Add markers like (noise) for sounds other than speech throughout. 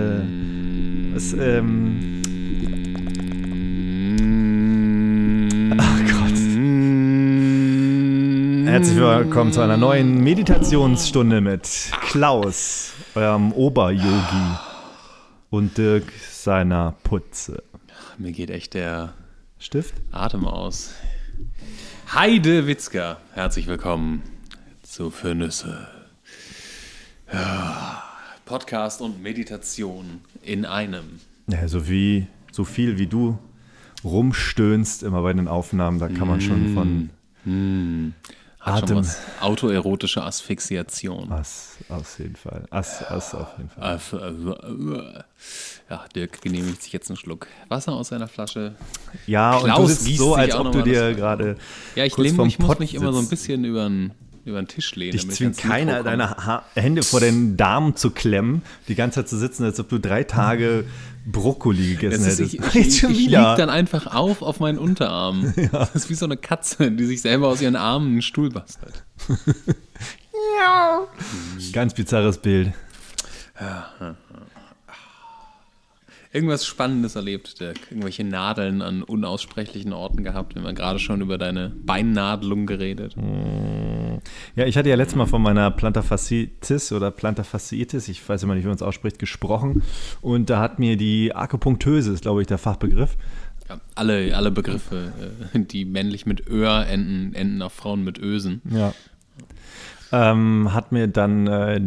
Äh, was, ähm. Mm. Ach Gott. Herzlich willkommen zu einer neuen Meditationsstunde mit Klaus, eurem Oberyogi und Dirk seiner Putze. Mir geht echt der Stift Atem aus. Heide Witzka, herzlich willkommen zu Für Nüsse. Ja. Podcast und Meditation in einem. Ja, so, wie, so viel wie du rumstöhnst immer bei den Aufnahmen, da kann man schon von mm. Hat Atem. Autoerotische Asphyxiation. Ass, auf jeden Fall. Ass, Ass auf jeden Fall. Äh, äh, ja, Dirk genehmigt sich jetzt einen Schluck Wasser aus seiner Flasche. Ja, Klaus und du sitzt so, als ob du dir gerade. Ja, ich, lehne, ich muss mich sitzt. immer so ein bisschen über den über den Tisch lehne. Dich zwingt keiner, deine ha Hände vor den Darm zu klemmen, die ganze Zeit zu sitzen, als ob du drei Tage Brokkoli gegessen ist, hättest. Ich, ich, (laughs) ich, ich liege dann einfach auf auf meinen Unterarm. (laughs) Ja. Das ist wie so eine Katze, die sich selber aus ihren Armen einen Stuhl bastelt. (laughs) Ganz bizarres Bild. Ja, ja irgendwas Spannendes erlebt, Dirk? Irgendwelche Nadeln an unaussprechlichen Orten gehabt? Wir haben gerade schon über deine Beinnadelung geredet. Mm. Ja, ich hatte ja letztes Mal von meiner Plantarfasziitis oder Plantarfasziitis, ich weiß immer nicht, wie man es ausspricht, gesprochen. Und da hat mir die Akupunktöse, ist glaube ich der Fachbegriff, ja, alle, alle Begriffe, äh, die männlich mit Öhr enden, enden auch Frauen mit Ösen. Ja. Ähm, hat mir dann, äh,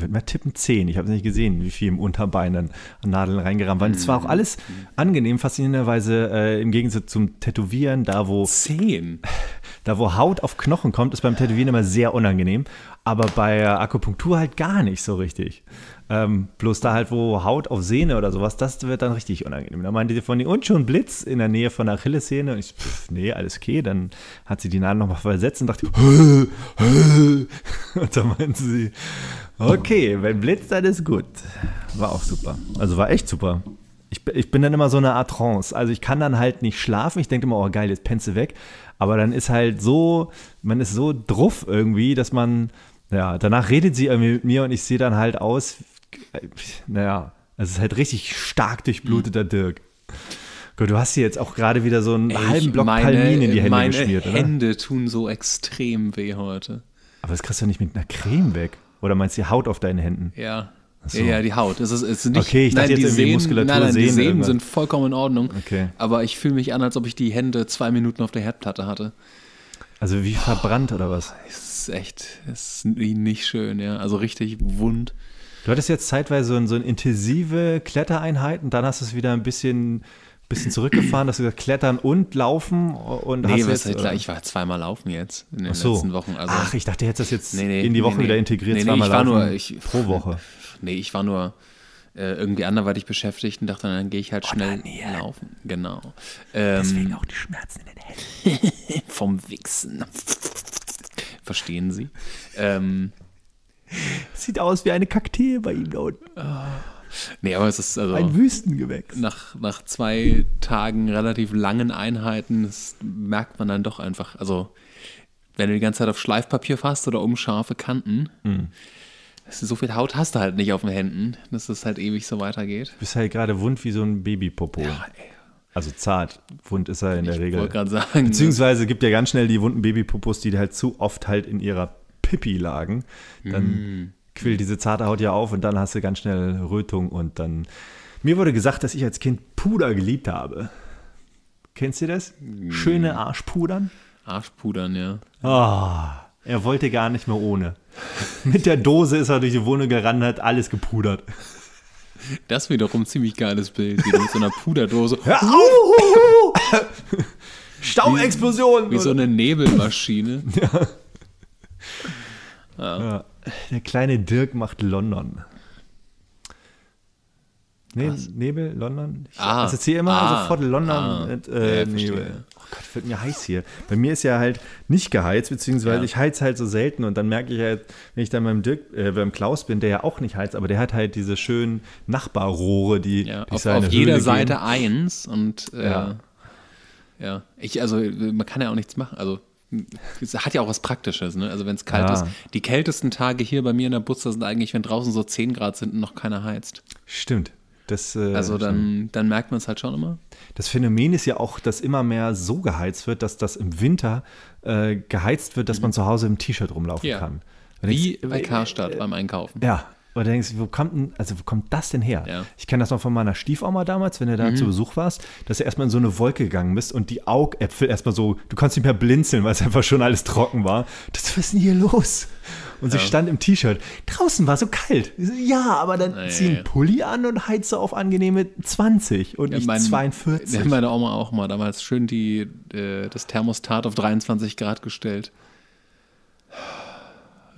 würde mal tippen 10. Ich habe es nicht gesehen, wie viel im Unterbein an, an Nadeln reingerammt waren. Es war auch mhm. alles angenehm, faszinierenderweise äh, im Gegensatz zum Tätowieren, da wo. 10. (laughs) Da wo Haut auf Knochen kommt, ist beim Tätowieren immer sehr unangenehm aber bei Akupunktur halt gar nicht so richtig. Ähm, bloß da halt, wo Haut auf Sehne oder sowas, das wird dann richtig unangenehm. Da meinte sie von und schon Blitz in der Nähe von der Achillessehne. Und ich, pff, nee, alles okay. Dann hat sie die Nadel nochmal versetzt und dachte, hö, (laughs) hö. und dann meinte sie, okay, wenn Blitz, dann ist gut. War auch super. Also war echt super. Ich, ich bin dann immer so eine Art Trance. Also ich kann dann halt nicht schlafen. Ich denke immer, oh geil, jetzt pennst du weg. Aber dann ist halt so, man ist so druff irgendwie, dass man ja, danach redet sie irgendwie mit mir und ich sehe dann halt aus, naja, es ist halt richtig stark durchbluteter mhm. Dirk. Gott, du hast hier jetzt auch gerade wieder so einen Ey, halben Block meine, Palmin in die Hände meine geschmiert, oder? Hände tun so extrem weh heute. Aber das kriegst du nicht mit einer Creme weg. Oder meinst du die Haut auf deinen Händen? Ja. So. Ja, die Haut. Es ist, es ist nicht, okay, ich dachte nein, jetzt irgendwie Muskulatur nein, nein, Sehnen. Die Sehnen irgendwann. sind vollkommen in Ordnung. Okay. Aber ich fühle mich an, als ob ich die Hände zwei Minuten auf der Herdplatte hatte. Also wie verbrannt oh, oder was? Ist echt, ist nicht schön, ja. Also richtig wund. Du hattest jetzt zeitweise so, so eine intensive Klettereinheit und dann hast du es wieder ein bisschen, bisschen zurückgefahren, dass du gesagt Klettern und Laufen und nee, hast was jetzt, ich war zweimal laufen jetzt in den so. letzten Wochen. Also, Ach, ich dachte, du hättest das jetzt nee, nee, in die Woche wieder integriert, zweimal ich laufen nur, ich, pro Woche. (laughs) Nee, ich war nur äh, irgendwie anderweitig beschäftigt und dachte, dann, dann gehe ich halt oh, schnell oh, laufen. Genau. Ähm, Deswegen auch die Schmerzen in den Händen. (laughs) vom Wichsen. Verstehen Sie? Ähm, Sieht aus wie eine Kaktee bei ihm da unten. Ah. Nee, aber es ist also ein Wüstengewächs. Nach, nach zwei Tagen relativ langen Einheiten merkt man dann doch einfach, also wenn du die ganze Zeit auf Schleifpapier fasst oder um scharfe Kanten, mhm so viel Haut hast du halt nicht auf den Händen, dass das halt ewig so weitergeht. Du bist halt gerade wund wie so ein Babypopo. Ja, Also zart. Wund ist er in ich der Regel. Ich wollte gerade sagen. Ne? Beziehungsweise gibt ja ganz schnell die wunden Babypopos, die halt zu oft halt in ihrer Pipi lagen. Dann mm. quillt diese zarte Haut ja auf und dann hast du ganz schnell Rötung und dann. Mir wurde gesagt, dass ich als Kind Puder geliebt habe. Kennst du das? Mm. Schöne Arschpudern? Arschpudern, ja. Oh, er wollte gar nicht mehr ohne. (laughs) Mit der Dose ist er durch die Wohnung gerannt, hat alles gepudert. Das wiederum ein ziemlich geiles Bild, wie du mit so einer Puderdose. Hör auf! (laughs) Staubexplosion! Wie, wie, so eine Nebelmaschine. (laughs) Ja. Ja. Ja. Der kleine Dirk macht London. Ne Was? Nebel, London? Ich ah, assoziiere immer ah, sofort London ah, mit äh, Nebel. Gott, wird mir heiß hier. Bei mir ist ja halt nicht geheizt, beziehungsweise ja. ich heiz halt so selten und dann merke ich halt, wenn ich dann beim Dirk, äh, beim Klaus bin, der ja auch nicht heizt, aber der hat halt diese schönen Nachbarrohre, die ja, auf, seine auf jeder Höhle Seite gehen. eins und äh, ja. ja, ich also man kann ja auch nichts machen, also es hat ja auch was Praktisches, ne? Also wenn es kalt ja. ist. Die kältesten Tage hier bei mir in der Butze sind eigentlich, wenn draußen so 10 Grad sind und noch keiner heizt. Stimmt. Das, äh, also dann, dann merkt man es halt schon immer. Das Phänomen ist ja auch, dass immer mehr so geheizt wird, dass das im Winter äh, geheizt wird, dass mhm. man zu Hause im T-Shirt rumlaufen ja. kann. Wenn Wie bei Karstadt äh, beim Einkaufen. Ja, und denkst wo kommt denn, also wo kommt das denn her? Ja. Ich kenne das noch von meiner Stiefoma damals, wenn du da mhm. zu Besuch warst, dass du erstmal in so eine Wolke gegangen bist und die Augäpfel erstmal so, du konntest nicht mehr blinzeln, weil es einfach schon alles trocken war. Das, was ist denn hier los? Und ja. sie stand im T-Shirt. Draußen war so kalt. Ja, aber dann ja, zieh einen Pulli an und heize auf angenehme 20 und nicht mein, 42. Meine Oma auch mal damals schön die, äh, das Thermostat auf 23 Grad gestellt.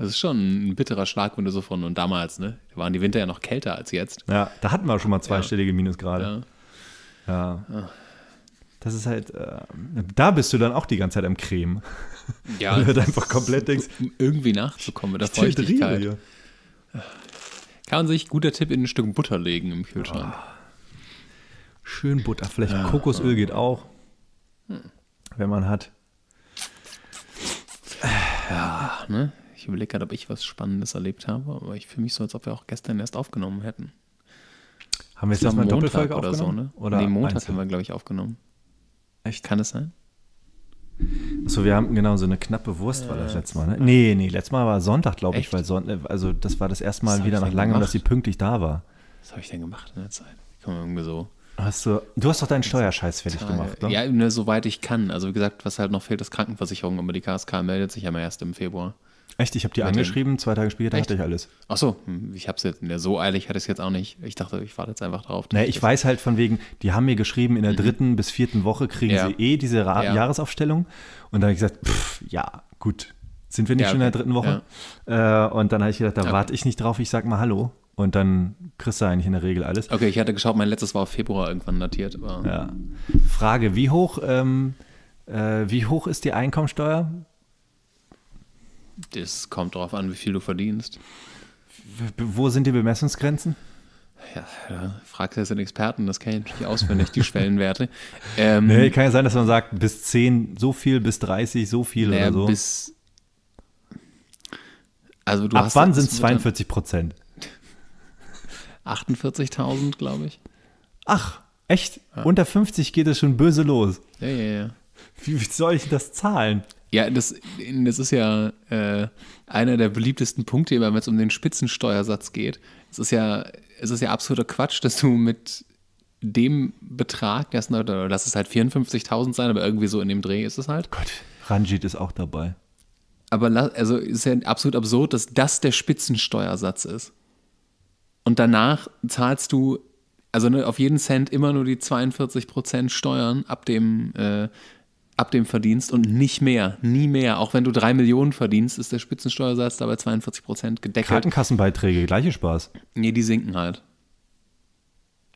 Das ist schon ein bitterer Schlagwunde so von und damals, ne? Da waren die Winter ja noch kälter als jetzt. Ja, da hatten wir schon mal zweistellige ja. Minusgrade. Ja. ja. Ah. Das ist halt, äh, da bist du dann auch die ganze Zeit am Creme. Ja. Wenn du halt einfach komplett denkst. Um irgendwie nachzukommen mit der Feuchtigkeit. Hier. Kann man sich, guter Tipp, in ein Stück Butter legen im Kühlschrank. Oh. Schön Butter, vielleicht ja, Kokosöl geht auch. Hm. Wenn man hat. Ja, ne? Ich überlege gerade, ob ich was Spannendes erlebt habe, aber ich fühle mich so, als ob wir auch gestern erst aufgenommen hätten. Haben wir jetzt erstmal eine Doppelfolge oder so, ne? Oder nee, Montag einzeln. haben wir, glaube ich, aufgenommen. Echt? Kann es sein? Achso, wir haben genau so eine knappe Wurst äh, war das äh. letzte Mal, ne? Nee, nee, letztes Mal war Sonntag, glaube ich, weil Sonntag, äh, also das war das erste Mal wieder nach langem, dass sie pünktlich da war. Was habe ich denn gemacht in der Zeit? Ich komme irgendwie so. Hast du, du hast doch deinen Steuerscheiß fertig gemacht, ne? Ja, ne, soweit ich kann. Also wie gesagt, was halt noch fehlt, ist Krankenversicherung, aber die KSK meldet sich ja mal erst im Februar. Echt, ich habe die angeschrieben, zwei Tage später Echt? hatte ich alles. Ach so, hm, ich habe es jetzt, so eilig hatte ich es jetzt auch nicht. Ich dachte, ich warte jetzt einfach drauf. Naja, ich weiß halt von wegen, die haben mir geschrieben, in der mhm. dritten bis vierten Woche kriegen ja. sie eh diese Ra ja. Jahresaufstellung. Und dann habe ich gesagt, pff, ja, gut, sind wir nicht ja, schon okay. in der dritten Woche? Äh, und dann habe ich gedacht, da okay. warte ich nicht drauf, ich sag mal Hallo. Und dann kriegst du eigentlich in der Regel alles. Okay, ich hatte geschaut, mein letztes war auf Februar irgendwann datiert. Frage, wie hoch, ähm, äh, wie hoch ist die Einkommensteuer das kommt darauf an, wie viel du verdienst. Wo sind die Bemessungsgrenzen? Ja, ja fragst jetzt den Experten, das kann ich natürlich auswendig, die Schwellenwerte. (laughs) Ähm, nee, kann ja sein, dass man sagt, bis 10 so viel, bis 30 so viel naja, oder so. Bis, also Ab wann sind es 42 Prozent? 48.000, (laughs) glaube ich. Ach, echt? Ja. Unter 50 geht es schon böse los. Ja, ja, ja. Wie soll ich das zahlen? Ja, das, das ist ja äh, einer der beliebtesten Punkte, wenn es um den Spitzensteuersatz geht. Es ist ja, es ist ja absoluter Quatsch, dass du mit dem Betrag, das, lass es halt 54.000 sein, aber irgendwie so in dem Dreh ist es halt. Gott, Ranjit ist auch dabei. Aber also ist ja absolut absurd, dass das der Spitzensteuersatz ist. Und danach zahlst du also ne, auf jeden Cent immer nur die 42% Steuern ab dem äh, ab dem Verdienst und nicht mehr, nie mehr. Auch wenn du drei Millionen verdienst, ist der Spitzensteuersatz dabei 42 Prozent gedeckt. Kartenkassenbeiträge, gleiche Spaß. Nee, die sinken halt.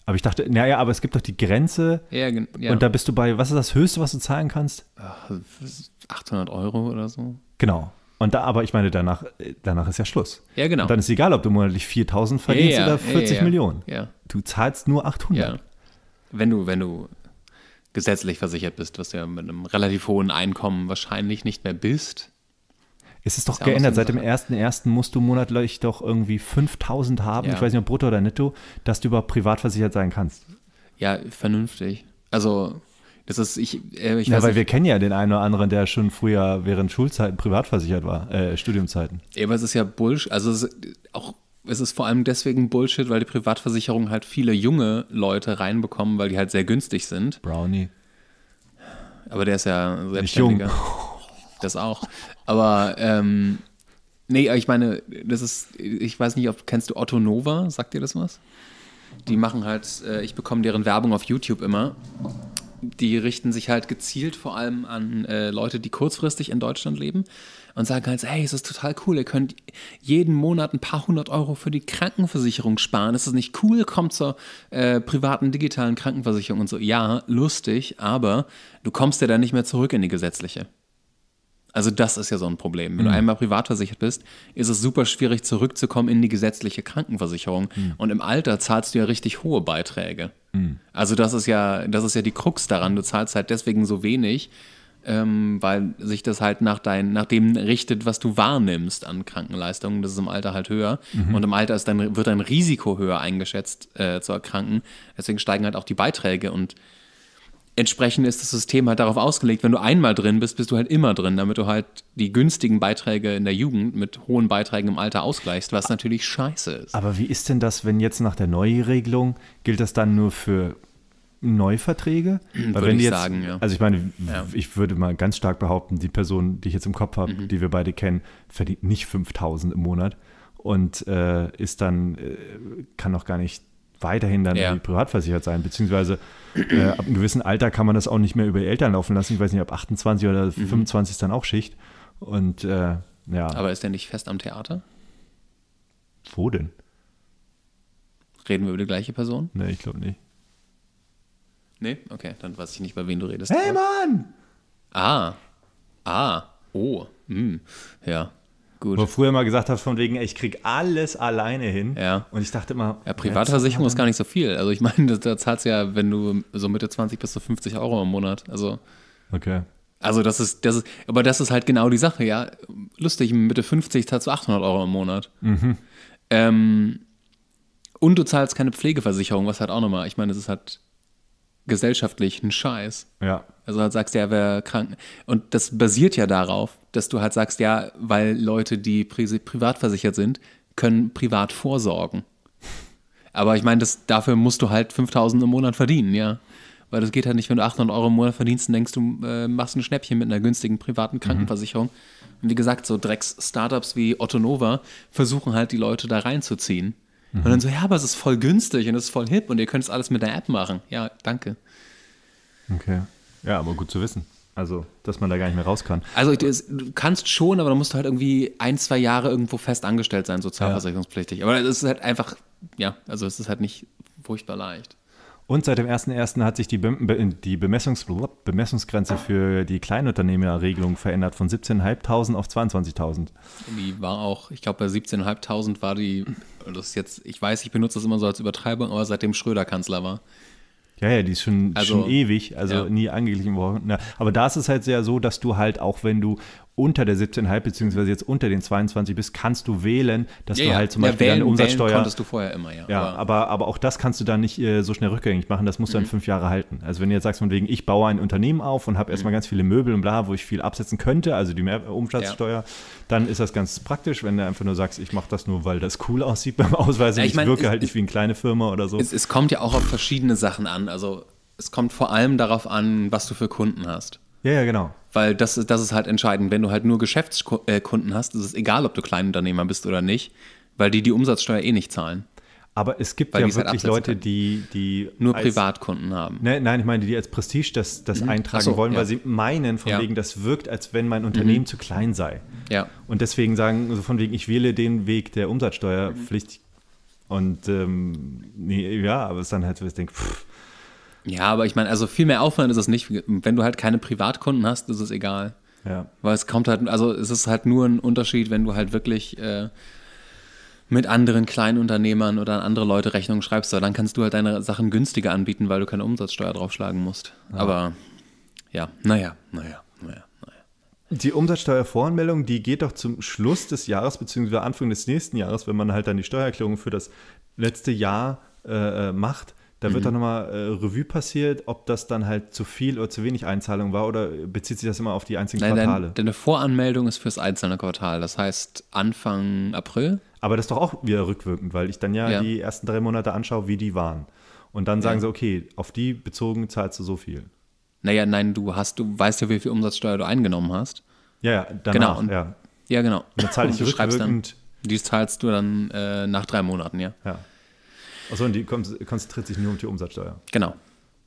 Aber ich dachte, naja, aber es gibt doch die Grenze. Ja, ja. Und da bist du bei, was ist das Höchste, was du zahlen kannst? 800 Euro oder so. Genau. Und da, aber ich meine, danach, äh, danach ist ja Schluss. Ja, genau. Und dann ist egal, ob du monatlich 4000 verdienst ja, oder 40 Millionen. Ja. Du zahlst nur 800. Wenn du, wenn du gesetzlich versichert bist, was du ja mit einem relativ hohen Einkommen wahrscheinlich nicht mehr bist. Es ist doch ist geändert. Seit dem 1.1. musst du monatlich doch irgendwie 5000 haben, ja. ich weiß nicht ob brutto oder netto, dass du überhaupt privat versichert sein kannst. Ja, vernünftig. Also, das ist, ich, äh, ich Na, weil wir kennen ja den einen oder anderen, der schon früher während Schulzeiten privat versichert war, äh, Studiumzeiten. Ja, aber es ist ja Bullshit. Also, auch es ist vor allem deswegen Bullshit, weil die Privatversicherung halt viele junge Leute reinbekommen, weil die halt sehr günstig sind. Brownie. Aber der ist ja selbstständiger. Nicht jung. Das auch. Aber ähm, nee, ich meine, das ist, ich weiß nicht, ob kennst du Otto Nova? Sagt dir das was? Die machen halt, äh, ich bekomme deren Werbung auf YouTube immer. Die richten sich halt gezielt vor allem an äh, Leute, die kurzfristig in Deutschland leben und sagen halt, hey, es ist total cool, ihr könnt jeden Monat ein paar hundert Euro für die Krankenversicherung sparen. Ist das nicht cool? Kommt zur äh, privaten digitalen Krankenversicherung und so. Ja, lustig, aber du kommst ja dann nicht mehr zurück in die gesetzliche. Also das ist ja so ein Problem. Wenn mhm. du einmal privat versichert bist, ist es super schwierig zurückzukommen in die gesetzliche Krankenversicherung. Mhm. Und im Alter zahlst du ja richtig hohe Beiträge. Mhm. Also das ist ja, das ist ja die Krux daran. Du zahlst halt deswegen so wenig, ähm, weil sich das halt nach, dein, nach dem richtet, was du wahrnimmst an Krankenleistungen. Das ist im Alter halt höher. Mhm. Und im Alter ist dein, wird dein Risiko höher eingeschätzt äh, zu erkranken. Deswegen steigen halt auch die Beiträge und entsprechend ist das System halt darauf ausgelegt, wenn du einmal drin bist, bist du halt immer drin, damit du halt die günstigen Beiträge in der Jugend mit hohen Beiträgen im Alter ausgleichst, was natürlich scheiße ist. Aber wie ist denn das, wenn jetzt nach der Neuregelung gilt das dann nur für Neuverträge? (clears throat) Würde ich jetzt, sagen, ja. Also ich meine, ja. ich würde mal ganz stark behaupten, die Person, die ich jetzt im Kopf habe, mhm. die wir beide kennen, verdient nicht 5000 im Monat und äh, ist dann, äh, kann auch gar nicht weiterhin dann ja. privatversichert sein, beziehungsweise äh, ab einem gewissen Alter kann man das auch nicht mehr über die Eltern laufen lassen. Ich weiß nicht, ab 28 oder mhm. 25 ist dann auch Schicht und äh, ja. Aber ist der nicht fest am Theater? Wo denn? Reden wir über die gleiche Person? Nee, ich glaube nicht. Nee? Okay, dann weiß ich nicht, bei wem du redest. Hey, Mann! Ah. Ah. Oh. Mm. Ja. Gut. Wo du früher mal gesagt hast, von wegen, ich krieg alles alleine hin. Ja. Und ich dachte immer. Ja, Privatversicherung ist gar nicht so viel. Also ich meine, (laughs) da zahlst du ja, wenn du so Mitte 20 bis so 50 Euro im Monat. Also. Okay. Also das ist, das ist, aber das ist halt genau die Sache, ja. Lustig, Mitte 50 zahlst du 800 Euro im Monat. Mhm. Ähm, und du zahlst keine Pflegeversicherung, was halt auch nochmal, ich meine, das ist halt gesellschaftlichen Scheiß. Ja. Also halt sagst, ja, wer krank. Und das basiert ja darauf, dass du halt sagst, ja, weil Leute, die pri privat versichert sind, können privat vorsorgen. Aber ich meine, dafür musst du halt 5000 im Monat verdienen, ja. Weil das geht halt nicht, wenn du 800 Euro im Monat verdienst, und denkst du, äh, machst ein Schnäppchen mit einer günstigen privaten mhm. Krankenversicherung. Mhm. Und wie gesagt, so Drecks-Startups wie Otto Nova versuchen halt, die Leute da reinzuziehen. Mhm. Und dann so, ja, aber es ist voll günstig und es ist voll hip und ihr könnt es alles mit der App machen. Ja, danke. Okay. Ja, aber gut zu wissen. Also, dass man da gar nicht mehr raus kann. Also, du kannst schon, aber dann musst du halt irgendwie ein, zwei Jahre irgendwo fest angestellt sein, sozialversicherungspflichtig. Ja. Aber es ist halt einfach, ja, also es ist halt nicht furchtbar leicht. Und seit dem 1.1. hat sich die, Be die Bemessungs Bemessungsgrenze ah. für die Kleinunternehmerregelung verändert von 17.500 auf 22.000. Die war auch, ich glaube, bei 17.500 war die, das ist jetzt, ich weiß, ich benutze das immer so als Übertreibung, aber seitdem Schröder Kanzler war. Ja, ja, die ist schon, also, schon ewig, also ja. nie angeglichen worden. Ja, aber da ist es halt sehr so, dass du halt auch, wenn du unter der 17,5 bzw. jetzt unter den 22 bist, kannst du wählen, dass ja, du halt zum ja, Beispiel wählen, deine Umsatzsteuer. Wählen konntest du vorher immer, ja. Ja, aber, aber auch das kannst du dann nicht äh, so schnell rückgängig machen, das musst du mhm. dann fünf Jahre halten. Also wenn du jetzt sagst, von wegen, ich baue ein Unternehmen auf und habe erstmal mhm. ganz viele Möbel und bla, wo ich viel absetzen könnte, also die Mehr Umsatzsteuer, ja. dann ist das ganz praktisch, wenn du einfach nur sagst, ich mache das nur, weil das cool aussieht beim Ausweis und ich, ich mein, wirke es, halt nicht wie eine kleine Firma oder so. Es, es kommt ja auch auf verschiedene Sachen an. Also es kommt vor allem darauf an, was du für Kunden hast. Ja, ja, genau. Weil das, das ist halt entscheidend. Wenn du halt nur Geschäftskunden äh, hast, ist es egal, ob du Kleinunternehmer bist oder nicht, weil die die Umsatzsteuer eh nicht zahlen. Aber es gibt ja halt wirklich halt Leute, die, die nur als, Privatkunden haben. Ne, nein, ich meine, die als Prestige das, das mhm. eintragen so, wollen, ja. weil sie meinen, von ja. wegen, das wirkt, als wenn mein Unternehmen mhm. zu klein sei. Ja. Und deswegen sagen, also von wegen, ich wähle den Weg der Umsatzsteuerpflicht. Mhm. Und ähm, nee, ja, aber es ist dann halt, so, ich denke, pff, ja, aber ich meine, also viel mehr Aufwand ist es nicht. Wenn du halt keine Privatkunden hast, ist es egal. Ja. Weil es kommt halt, also es ist halt nur ein Unterschied, wenn du halt wirklich äh, mit anderen kleinen Unternehmern oder an andere Leute Rechnungen schreibst, weil dann kannst du halt deine Sachen günstiger anbieten, weil du keine Umsatzsteuer draufschlagen musst. Ja. Aber ja, naja, naja, naja. Die Umsatzsteuervoranmeldung, die geht doch zum Schluss des Jahres beziehungsweise Anfang des nächsten Jahres, wenn man halt dann die Steuererklärung für das letzte Jahr äh, äh macht. Da mhm. wird dann nochmal äh, Revue passiert, ob das dann halt zu viel oder zu wenig Einzahlung war oder bezieht sich das immer auf die einzigen Nein, Quartale? Deine, deine Voranmeldung ist fürs einzelne Quartal, das heißt Anfang April. Aber das ist doch auch wieder rückwirkend, weil ich dann ja, ja. die ersten drei Monate anschaue, wie die waren. Und dann sagen ja. sie, okay, auf die bezogen zahlst du so viel. Naja, nein, du hast, du weißt ja, wie viel Umsatzsteuer du eingenommen hast. Ja, ja, danach, genau. Und, ja. ja, genau. Und dann zahle (laughs) ich und du rückwirkend. Dann, die zahlst du dann äh, nach drei Monaten, ja. Ja. Achso, und die konzentriert sich nur um die Umsatzsteuer. Genau.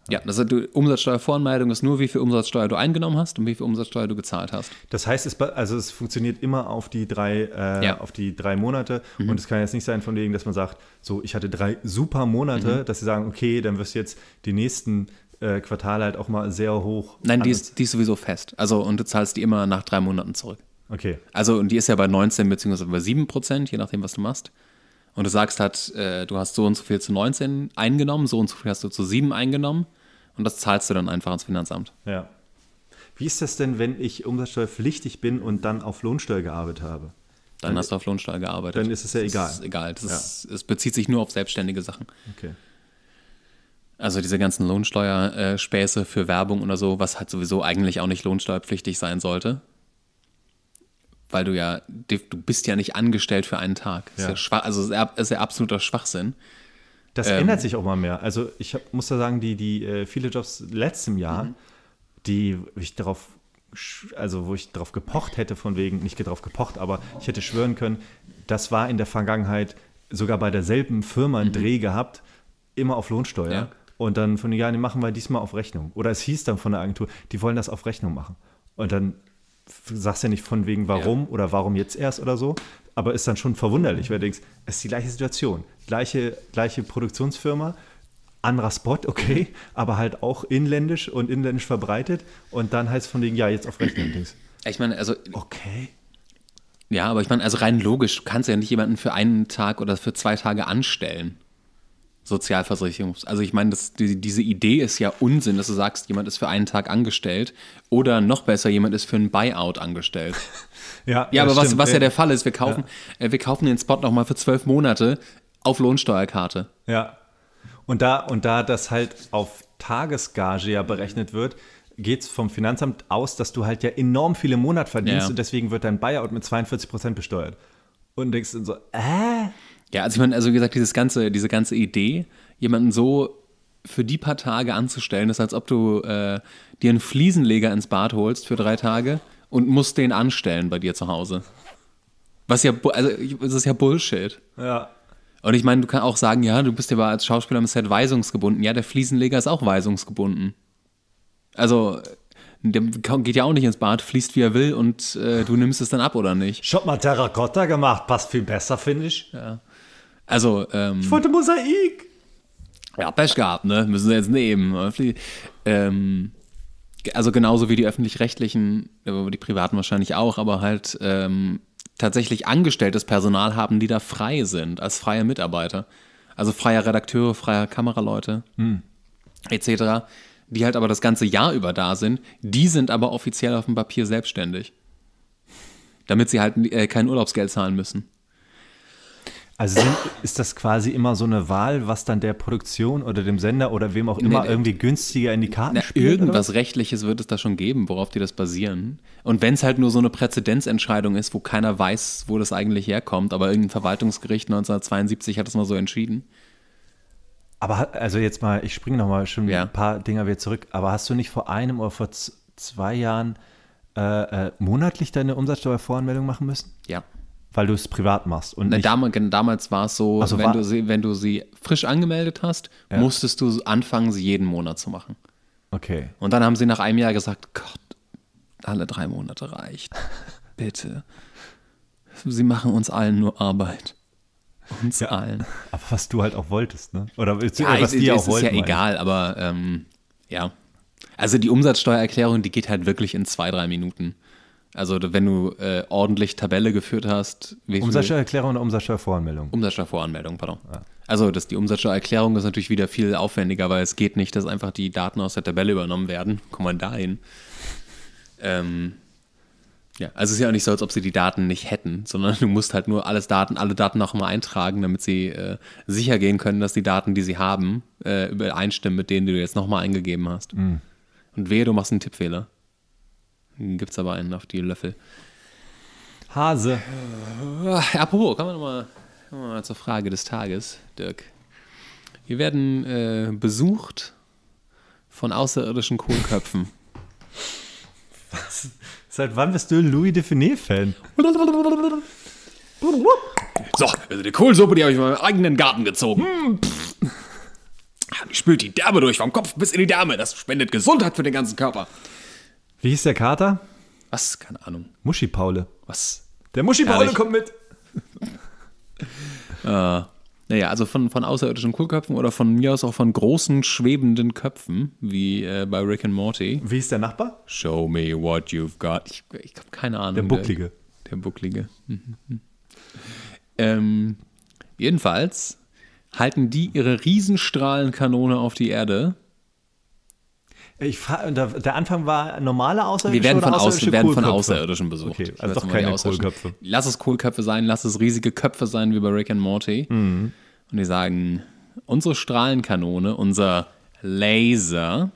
Ja, das heißt, die Umsatzsteuervoranmeldung ist nur, wie viel Umsatzsteuer du eingenommen hast und wie viel Umsatzsteuer du gezahlt hast. Das heißt, es, also es funktioniert immer auf die drei, äh, ja. auf die drei Monate mhm. und es kann jetzt nicht sein von wegen, dass man sagt, so, ich hatte drei super Monate, mhm. dass sie sagen, okay, dann wirst du jetzt die nächsten äh, Quartale halt auch mal sehr hoch. Nein, die ist, die ist, sowieso fest. Also, und du zahlst die immer nach drei Monaten zurück. Okay. Also, und die ist ja bei 19 bzw. bei 7 Prozent, je nachdem, was du machst und du sagst halt, äh, du hast so und so viel zu 19 eingenommen, so und so viel hast du zu 7 eingenommen und das zahlst du dann einfach ans Finanzamt. Ja. Wie ist das denn, wenn ich umsatzsteuerpflichtig bin und dann auf Lohnsteuer gearbeitet habe? Dann, dann hast du auf Lohnsteuer gearbeitet. Dann ist es ja egal. Das ist egal. Das ja. ist, es bezieht sich nur auf selbstständige Sachen. Okay. Also diese ganzen Lohnsteuerspäße für Werbung oder so, was halt sowieso eigentlich auch nicht lohnsteuerpflichtig sein sollte weil du ja, du bist ja nicht angestellt für einen Tag. Ja. Ist ja also ist ja absoluter Schwachsinn. Das ähm, ändert sich auch mal mehr. Also ich hab, muss da sagen, die, die äh, viele Jobs letztem Jahr, mhm. die ich darauf, also wo ich darauf gepocht hätte, von wegen, nicht darauf gepocht, aber ich hätte schwören können, das war in der Vergangenheit sogar bei derselben Firma ein mhm. Dreh gehabt, immer auf Lohnsteuer. Ja. Und dann von, den Jahren, die machen wir diesmal auf Rechnung. Oder es hieß dann von der Agentur, die wollen das auf Rechnung machen. Und dann sagst ja nicht von wegen warum ja. oder warum jetzt erst oder so, aber ist dann schon verwunderlich, mhm. weil du denkst, es ist die gleiche Situation, gleiche, gleiche Produktionsfirma, anderer Spot, okay, mhm. aber halt auch inländisch und inländisch verbreitet und dann heißt es von wegen, ja, jetzt auf Rechnung. Denkst. (clears throat) Ich meine, also. Okay. Ja, aber ich meine, also rein logisch, du kannst ja nicht jemanden für einen Tag oder für zwei Tage anstellen. Sozialversicherungs. Also ich meine, das, die, diese Idee ist ja Unsinn, dass du sagst, jemand ist für einen Tag angestellt oder noch besser, jemand ist für einen Buyout angestellt. (laughs) ja, ja, aber was, was, ja der Fall ist, wir kaufen, ja. äh, wir kaufen den Spot nochmal für zwölf Monate auf Lohnsteuerkarte. Ja. Und da, und da das halt auf Tagesgage ja berechnet wird, geht es vom Finanzamt aus, dass du halt ja enorm viele Monate verdienst ja. und deswegen wird dein Buyout mit 42 besteuert. Und denkst du so, äh? Ja, also ich meine, also wie gesagt, dieses ganze, diese ganze Idee, jemanden so für die paar Tage anzustellen, ist, als ob du äh, dir einen Fliesenleger ins Bad holst für drei Tage und musst den anstellen bei dir zu Hause. Was ja, also das ist ja Bullshit. Ja. Und ich meine, du kannst auch sagen, ja, du bist ja als Schauspieler im Set weisungsgebunden. Ja, der Fliesenleger ist auch weisungsgebunden. Also, der geht ja auch nicht ins Bad, fließt wie er will und äh, du nimmst es dann ab oder nicht. Schon mal Terrakotta gemacht, passt viel besser, finde ich. Ja. Also, ähm, ich wollte Mosaik. Ja, Pech gehabt, ne? Müssen sie jetzt nehmen. Ähm, also genauso wie die öffentlich-rechtlichen, äh, die privaten wahrscheinlich auch, aber halt ähm, tatsächlich angestelltes Personal haben, die da frei sind, als freie Mitarbeiter. Also freier Redakteure, freier Kameraleute, hm. etc., die halt aber das ganze Jahr über da sind, die sind aber offiziell auf dem Papier selbstständig. Damit sie halt äh, kein Urlaubsgeld zahlen müssen. Also sind, ist das quasi immer so eine Wahl, was dann der Produktion oder dem Sender oder wem auch immer nee, irgendwie günstiger in die Karten na, spielt? Irgendwas Rechtliches wird es da schon geben, worauf die das basieren. Und wenn es halt nur so eine Präzedenzentscheidung ist, wo keiner weiß, wo das eigentlich herkommt, aber irgendein Verwaltungsgericht 1972 hat es mal so entschieden. Aber also jetzt mal, ich springe nochmal schon ja. ein paar Dinger wieder zurück, aber hast du nicht vor einem oder vor zwei Jahren äh, äh, monatlich deine Umsatzsteuervoranmeldung machen müssen? Ja weil du es privat machst. Und nicht damals, damals war es so, also wenn, war, du sie, wenn du sie frisch angemeldet hast, ja. musstest du anfangen, sie jeden Monat zu machen. Okay. Und dann haben sie nach einem Jahr gesagt, Gott, alle drei Monate reicht. (laughs) Bitte. Sie machen uns allen nur Arbeit. Uns ja, allen. Aber was du halt auch wolltest, ne? Oder was ich, die es, auch es wollten. Ist ja eigentlich. egal, aber ähm, ja. Also die Umsatzsteuererklärung, die geht halt wirklich in zwei, drei Minuten. Also wenn du äh, ordentlich Tabelle geführt hast. Wie Umsatzsteuererklärung oder Umsatzsteuervoranmeldung? Umsatzsteuervoranmeldung, pardon. Ja. Also das, die Umsatzsteuererklärung ist natürlich wieder viel aufwendiger, weil es geht nicht, dass einfach die Daten aus der Tabelle übernommen werden. Komm mal dahin. Ähm, ja, also es ist ja auch nicht so, als ob sie die Daten nicht hätten, sondern du musst halt nur alles Daten, alle Daten nochmal eintragen, damit sie äh, sicher gehen können, dass die Daten, die sie haben, äh, übereinstimmen mit denen, die du jetzt nochmal eingegeben hast. Mhm. Und wehe, du machst einen Tippfehler gibt es aber einen auf die Löffel. Hase. Äh, apropos, kommen wir nochmal noch zur Frage des Tages, Dirk. Wir werden äh, besucht von außerirdischen Kohlköpfen. Was? Seit wann bist du Louis Define-Fan? So, also die Kohlsuppe, die habe ich in meinem eigenen Garten gezogen. Hm, ich spült die Därme durch, vom Kopf bis in die Därme. Das spendet Gesundheit für den ganzen Körper. Wie hieß der Kater? Was? Keine Ahnung. Muschi-Paule. Was? Der Muschi-Paule kommt mit. (laughs) äh, naja, also von, von außerirdischen Kohlköpfen oder von mir aus auch von großen schwebenden Köpfen, wie äh, bei Rick and Morty. Wie ist der Nachbar? Show me what you've got. Ich, ich habe keine Ahnung. Der ne? Bucklige. Der, der Bucklige. Mhm, mhm. ähm, jedenfalls halten die ihre Riesenstrahlenkanone auf die Erde ich der, der Anfang war normale Außerirdische. Wir werden von, außerirdische werden von Außerirdischen besucht. Okay, also doch keine Kohlköpfe. Lass es Kohlköpfe sein, lass es riesige Köpfe sein wie bei Rick and Morty. Mhm. Und die sagen, unsere Strahlenkanone, unser Laser,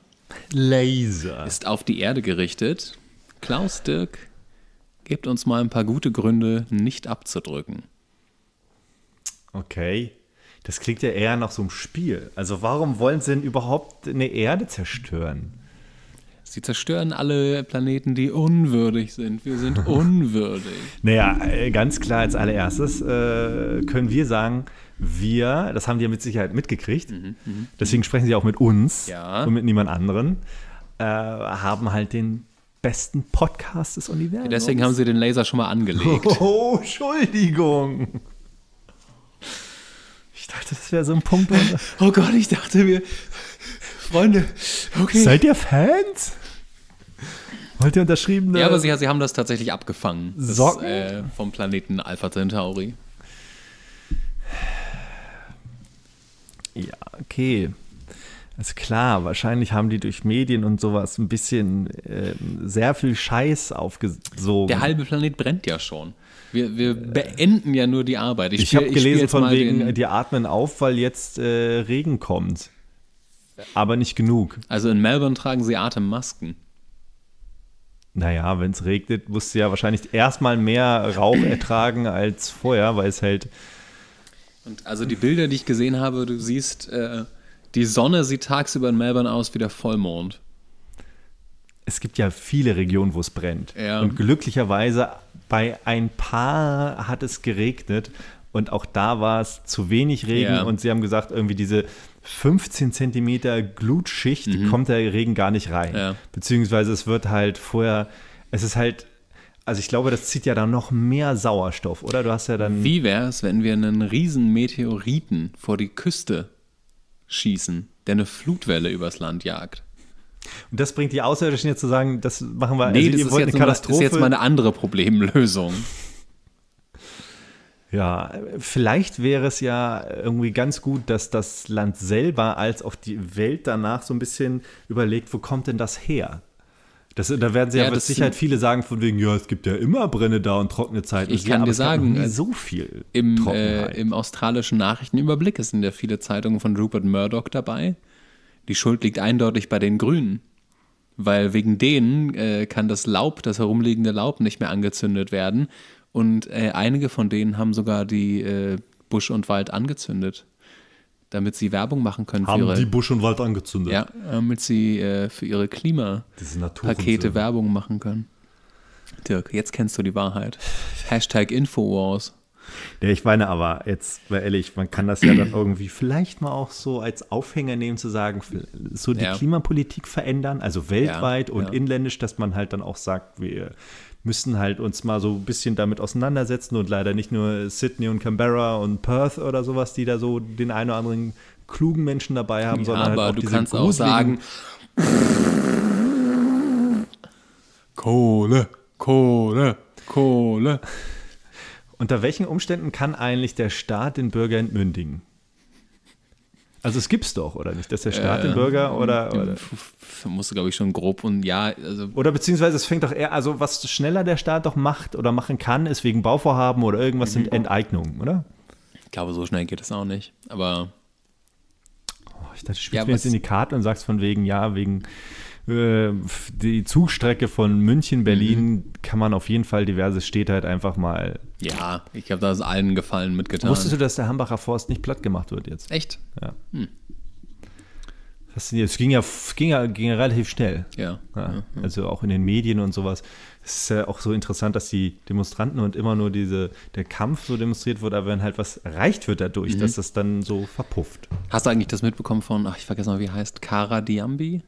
Laser ist auf die Erde gerichtet. Klaus Dirk, gebt uns mal ein paar gute Gründe, nicht abzudrücken. Okay. Das klingt ja eher nach so einem Spiel. Also warum wollen sie denn überhaupt eine Erde zerstören? Sie zerstören alle Planeten, die unwürdig sind. Wir sind (laughs) unwürdig. naja, äh, ganz klar als allererstes äh, können wir sagen, wir, das haben die ja mit Sicherheit mitgekriegt, mhm, mh, mhm. deswegen sprechen sie auch mit uns ja. und mit niemand anderen, äh, haben halt den besten Podcast des Universums. deswegen haben sie den Laser schon mal angelegt. (laughs) Oh, Entschuldigung. Ich dachte, das wäre so ein Punkt. (laughs) oh Gott, ich dachte mir, Freunde, okay. Seid ihr Fans? Wollt ihr unterschrieben? Ja, aber sie, sie haben das tatsächlich abgefangen. Das, Äh, vom Planeten Alpha Centauri. Ja, okay. Ist klar, wahrscheinlich haben die durch Medien und sowas ein bisschen äh, sehr viel Scheiß aufgesogen. Der halbe Planet brennt ja schon. Wir, wir beenden ja nur die Arbeit. Ich, ich habe gelesen von wegen, die atmen auf, weil jetzt äh, Regen kommt. Aber nicht genug. Also in Melbourne tragen sie Atemmasken. Naja, wenn es regnet, musst du ja wahrscheinlich erstmal mehr Rauch (clears throat) ertragen als vorher, weil es halt. Und also die Bilder, die ich gesehen habe, du siehst, äh, die Sonne sieht tagsüber in Melbourne aus wie der Vollmond es gibt ja viele Regionen, wo es brennt. Ja. Und glücklicherweise bei ein paar hat es geregnet und auch da war es zu wenig Regen ja. und sie haben gesagt, irgendwie diese 15 Zentimeter Glutschicht mhm. kommt der Regen gar nicht rein. Ja. Beziehungsweise es wird halt vorher, es ist halt also ich glaube, das zieht ja dann noch mehr Sauerstoff, oder? Du hast ja dann. Wie wäre es, wenn wir einen riesen Meteoriten vor die Küste schießen, der eine Flutwelle übers Land jagt? Und das bringt die Außerirdischen jetzt zu sagen, das machen wir. Nee, also, das, ist jetzt eine, das ist jetzt mal eine andere Problemlösung. Ja, vielleicht wäre es ja irgendwie ganz gut, dass das Land selber als auch die Welt danach so ein bisschen überlegt, wo kommt denn das her? Das, da werden sie ja, ja mit Sicherheit viele sagen von wegen, ja, es gibt ja immer Brenne da und trockene Zeiten. Ich also kann ja, dir sagen, kann also so viel im, äh, im australischen Nachrichtenüberblick sind ja viele Zeitungen von Rupert Murdoch dabei. Die Schuld liegt eindeutig bei den Grünen, weil wegen denen äh, kann das Laub, das herumliegende Laub nicht mehr angezündet werden. Und äh, einige von denen haben sogar die äh, Busch und Wald angezündet, damit sie Werbung machen können. Haben ihre, die Busch und Wald angezündet? Ja, damit sie äh, für ihre Klimapakete Werbung machen können. Dirk, jetzt kennst du die Wahrheit. Hashtag Infowars. Ja, ich meine aber, jetzt mal ehrlich, man kann das ja dann (clears throat) irgendwie vielleicht mal auch so als Aufhänger nehmen, zu sagen, so die ja. Klimapolitik verändern, also weltweit ja, und inländisch, dass man halt dann auch sagt, wir müssen halt uns mal so ein bisschen damit auseinandersetzen und leider nicht nur Sydney und Canberra und Perth oder sowas, die da so den einen oder anderen klugen Menschen dabei haben, sondern halt aber halt auch du diese kannst auch sagen, Kohle, Kohle, Kohle. (laughs) Unter welchen Umständen kann eigentlich der Staat den Bürger entmündigen? Also es gibt es doch, oder nicht? Dass der Staat äh, den Bürger oder, oder? muss glaube ich schon grob und ja, also oder beziehungsweise es fängt doch eher, also was schneller der Staat doch macht oder machen kann, ist wegen Bauvorhaben oder irgendwas mhm. sind Enteignungen, oder? Ich glaube, so schnell geht es auch nicht. Aber oh, ich dachte, du spielst ja, mir jetzt in die Karte und sagst von wegen ja, wegen äh, die Zugstrecke von München, mhm. Berlin mhm. kann man auf jeden Fall diverse Städte halt einfach mal. Ja, ich habe da ist allen Gefallen mitgetan. Wusstest du, dass der Hambacher Forst nicht platt gemacht wird jetzt? Echt? Ja. Hm. Es ging ja, ging ja, ging ja relativ schnell. Ja. ja. Also auch in den Medien und sowas. Es ist ja auch so interessant, dass die Demonstranten und immer nur diese, der Kampf so demonstriert wird, aber wenn halt was erreicht wird dadurch, mhm. dass das dann so verpufft. Hast du eigentlich das mitbekommen von, ach, ich vergesse mal, wie heißt, Kara Diambi?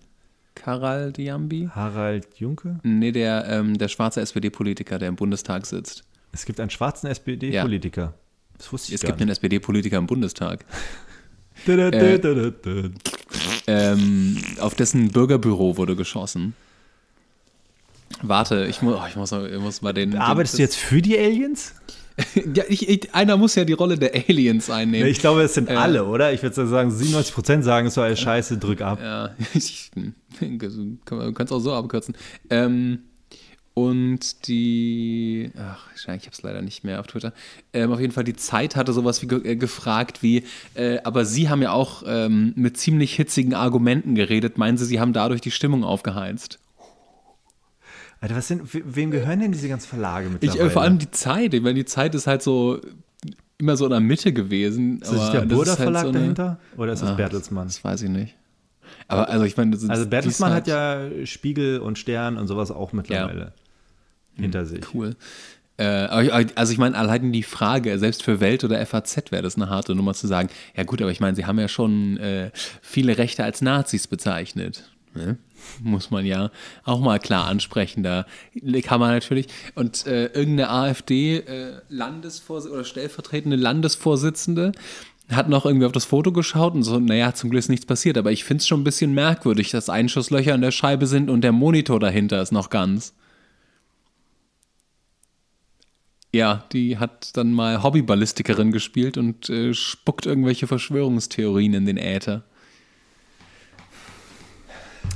Harald Jambi? Harald Junke? Nee, der, ähm, der schwarze SPD-Politiker, der im Bundestag sitzt. Es gibt einen schwarzen SPD-Politiker. Ja. Das wusste ich es gar nicht. Es gibt einen SPD-Politiker im Bundestag. (laughs) Ähm, auf dessen Bürgerbüro wurde geschossen. Warte, ich muss, oh, ich muss, ich muss mal den. Arbeitest den, du jetzt für die Aliens? ja, ich, ich, einer muss ja die Rolle der Aliens einnehmen. Ich glaube, es sind ja. Äh, alle, oder? Ich würde sagen, 97 sagen, es war eine Scheiße, drück ab. Ja, (laughs) ich, kann auch so abkürzen. Ähm, und die, ach, ich habe es leider nicht mehr auf Twitter. Ähm, auf jeden Fall, die Zeit hatte sowas wie ge äh, gefragt wie, äh, aber Sie haben ja auch ähm, mit ziemlich hitzigen Argumenten geredet. Meinen Sie, Sie haben dadurch die Stimmung aufgeheizt? Alter, was sind, wem gehören denn diese ganzen Verlage äh, mittlerweile? Ich, vor allem die Zeit. Ich meine, die Zeit ist halt so immer so in der Mitte gewesen. Ist das der Burda halt Verlag halt so dahinter? Oder ist das ach, Bertelsmann? Das weiß ich nicht. Aber also ich meine, Also Bertelsmann hat ja Spiegel und Stern und sowas auch mittlerweile ja. Hm, hinter hm, sich. Cool. Äh, also ich meine, allein die Frage, selbst für Welt oder FAZ wäre das eine harte Nummer zu sagen, ja gut, aber ich meine, sie haben ja schon äh, viele Rechte als Nazis bezeichnet. Ne? (laughs) Muss man ja auch mal klar ansprechen. Da kann man natürlich. Und äh, irgendeine AfD-Landesvorsitzende äh, oder stellvertretende Landesvorsitzende hat noch irgendwie auf das Foto geschaut und so, naja, zum Glück ist nichts passiert. Aber ich finde es schon ein bisschen merkwürdig, dass Einschusslöcher in der Scheibe sind und der Monitor dahinter ist noch ganz. Ja, die hat dann mal Hobbyballistikerin gespielt und äh, spuckt irgendwelche Verschwörungstheorien in den Äther.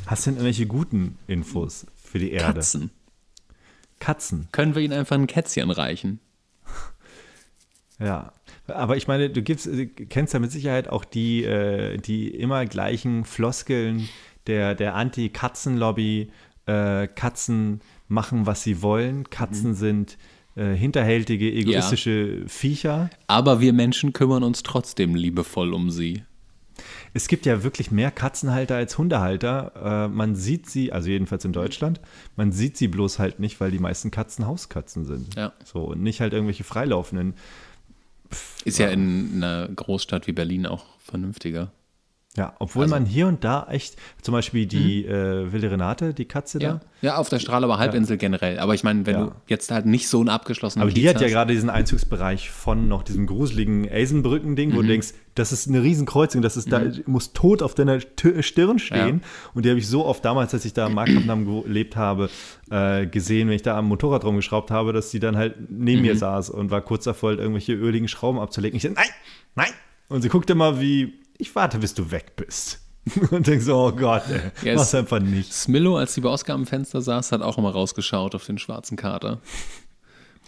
Hast du denn irgendwelche guten Infos für die Erde? Katzen. Katzen. Können wir ihnen einfach ein Kätzchen reichen? (laughs) Ja, aber ich meine, du gibst, kennst ja mit Sicherheit auch die, äh, die immer gleichen Floskeln der, der Anti-Katzen-Lobby. Äh, Katzen machen, was sie wollen. Katzen mhm. sind äh, hinterhältige, egoistische ja. Viecher. Aber wir Menschen kümmern uns trotzdem liebevoll um sie es gibt ja wirklich mehr Katzenhalter als Hundehalter. Äh, man sieht sie, also jedenfalls in Deutschland, man sieht sie bloß halt nicht, weil die meisten Katzen Hauskatzen sind. Ja. So, und nicht halt irgendwelche freilaufenden. Pff, Ist ja äh, in einer Großstadt wie Berlin auch vernünftiger. Ja, obwohl also, man hier und da echt, zum Beispiel die mhm. äh, wilde Renate, die Katze ja, da. Ja, auf der Strahler Halbinsel ja. generell. Aber ich meine, wenn ja. du jetzt halt nicht so einen abgeschlossenen Aber die Kiez hat ja hast. gerade diesen Einzugsbereich von noch diesem gruseligen Eisenbrücken-Ding, mhm. wo du mhm. denkst, das ist eine Riesenkreuzung, das ist mhm. da, muss tot auf deiner T äh, Stirn stehen. Und die habe ich so oft damals, als ich da im Marktabnahmen gelebt habe, äh, gesehen, wenn ich da am Motorrad rumgeschraubt habe, dass die dann halt neben mhm. mir saß und war kurz davor, halt irgendwelche öligen Schrauben abzulegen. Ich dachte, nein, nein. Und sie guckte mal wie ich warte, bis du weg bist. (laughs) Und denkst so, oh Gott, ey, ja, mach's einfach nicht. Smillo, als sie bei Ausgabenfenster saß, hat auch immer rausgeschaut auf den schwarzen Kater.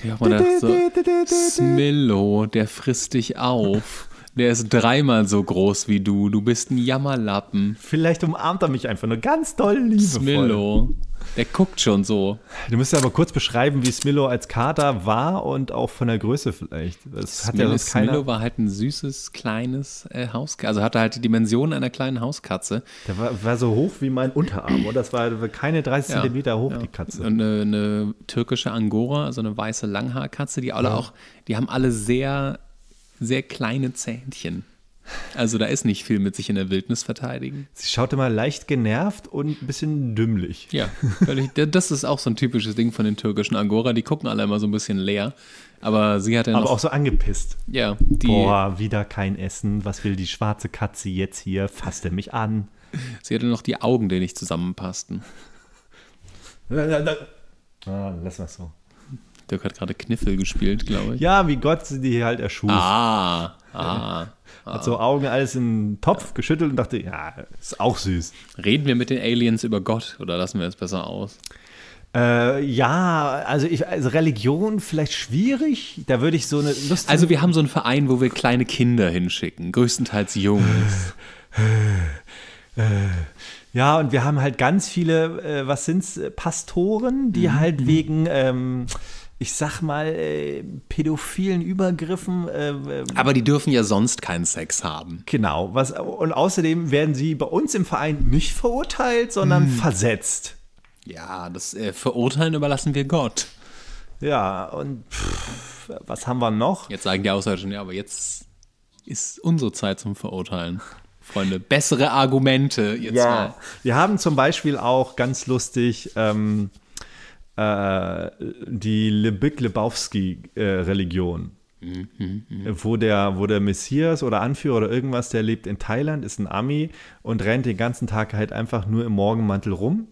Ja, man dachte so, Smillo, der frisst dich auf. Der ist dreimal so groß wie du. Du bist ein Jammerlappen. Vielleicht umarmt er mich einfach nur ganz doll liebevoll. Smillo. Der guckt schon so. Du musst ja aber kurz beschreiben, wie Smillo als Kater war und auch von der Größe vielleicht. Das Smillo, hat ja sonst keiner. Smillo war halt ein süßes, kleines äh, Hauskatze. Also hatte halt die Dimension einer kleinen Hauskatze. Der war, war, so hoch wie mein Unterarm, oder? Das war keine 30 ja, Zentimeter hoch, ja. die Katze. Und eine, eine, türkische Angora, also eine weiße Langhaarkatze, die alle ja. auch, die haben alle sehr sehr kleine Zähnchen. Also da ist nicht viel mit sich in der Wildnis verteidigen. Sie schaut immer leicht genervt und ein bisschen dümmlich. Ja, völlig, das ist auch so ein typisches Ding von den türkischen Angora. Die gucken alle immer so ein bisschen leer. Aber sie hat ja noch, Aber auch so angepisst. Ja. Die, Boah, wieder kein Essen. Was will die schwarze Katze jetzt hier? Fasst er mich an? Sie hatte noch die Augen, die nicht zusammenpassten. ah, lass mal so. Dirk hat gerade Kniffel gespielt, glaube ich. Ja, wie Gott sie die halt erschuf. Ah, (laughs) ah, ah. Hat so Augen alles in den Topf ja. geschüttelt und dachte, ja, ist auch süß. Reden wir mit den Aliens über Gott oder lassen wir es besser aus? Äh, ja, also, ich, also Religion vielleicht schwierig. Da würde ich so eine Lust. Also wir haben so einen Verein, wo wir kleine Kinder hinschicken, größtenteils Jungs. (laughs) Ja, und wir haben halt ganz viele, äh, was sind's, Pastoren, die mhm. halt mhm. wegen ähm, ich sag mal, äh, pädophilen Übergriffen. Äh, äh, Aber die dürfen ja sonst keinen Sex haben. Genau. Was, und außerdem werden sie bei uns im Verein nicht verurteilt, sondern hm. versetzt. Ja, das äh, Verurteilen überlassen wir Gott. Ja, und pff, was haben wir noch? Jetzt sagen die Außerirdischen, ja, aber jetzt ist unsere Zeit zum Verurteilen. Freunde, bessere Argumente jetzt ja. mal. Wir haben zum Beispiel auch ganz lustig ähm, äh, die Lebig Lebowski äh, Religion. Mhm, mhm, wo, der, wo der Messias oder Anführer oder irgendwas, der lebt in Thailand, ist ein Ami und rennt den ganzen Tag halt einfach nur im Morgenmantel rum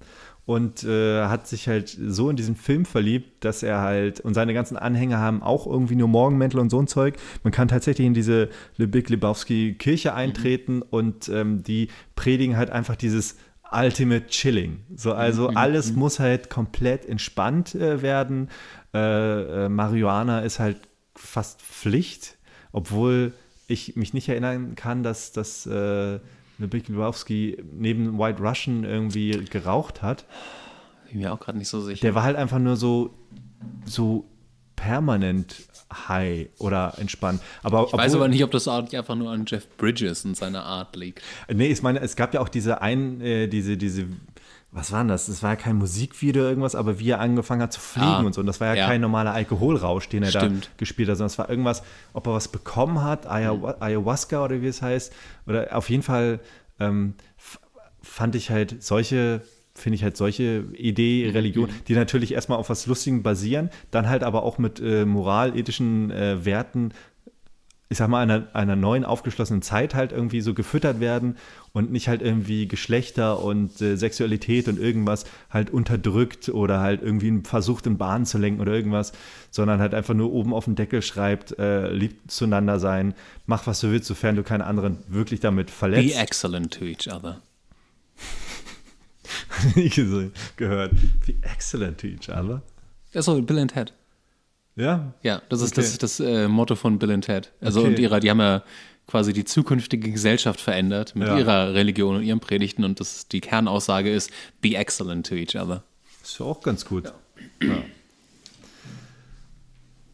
und äh, hat sich halt so in diesen Film verliebt, dass er halt und seine ganzen Anhänger haben auch irgendwie nur Morgenmäntel und so ein Zeug. Man kann tatsächlich in diese Lebig Lebowski Kirche eintreten mhm. und ähm, die predigen halt einfach dieses Ultimate Chilling. So, also mhm, mhm, alles mhm. muss halt komplett entspannt äh, werden. Äh, äh, Marihuana ist halt fast Pflicht, obwohl ich mich nicht erinnern kann, dass das äh, eine Big Lebowski neben White Russian irgendwie geraucht hat. Bin mir auch gerade nicht so sicher. Der war halt einfach nur so, so permanent high oder entspannt. Aber, ich obwohl, weiß aber nicht, ob das nicht einfach nur an Jeff Bridges und seiner Art liegt. Nee, ich meine, es gab ja auch diese ein, äh, diese, diese, was war denn das? Das war ja kein Musikvideo irgendwas, aber wie er angefangen hat zu fliegen ah, und so. Und das war ja, ja, kein normaler Alkoholrausch, den er Stimmt. da gespielt hat, sondern es war irgendwas, ob er was bekommen hat, mhm. Ayahuasca oder wie es heißt. Oder auf jeden Fall ähm, fand ich halt solche finde ich halt solche Idee, mhm. Religion, mhm. die natürlich erstmal auf was Lustigem basieren, dann halt aber auch mit äh, moral, ethischen äh, Werten, ich sag mal, einer, einer neuen aufgeschlossenen Zeit halt irgendwie so gefüttert werden und nicht halt irgendwie Geschlechter und äh, Sexualität und irgendwas halt unterdrückt oder halt irgendwie versucht in Bahnen zu lenken oder irgendwas, sondern halt einfach nur oben auf den Deckel schreibt, äh, lieb zueinander sein, mach was du willst, sofern du keine anderen wirklich damit verletzt. Be excellent to each other. (laughs) Nie gesehen, gehört. Be excellent to each other. Achso, Bill and Ted. Ja? Ja, das ist okay. das, das äh, Motto von Bill and Ted. Also okay. und ihrer, die haben ja quasi die zukünftige Gesellschaft verändert mit ja. ihrer Religion und ihren Predigten und das, die Kernaussage ist, be excellent to each other. Ist ja auch ganz gut. Ja.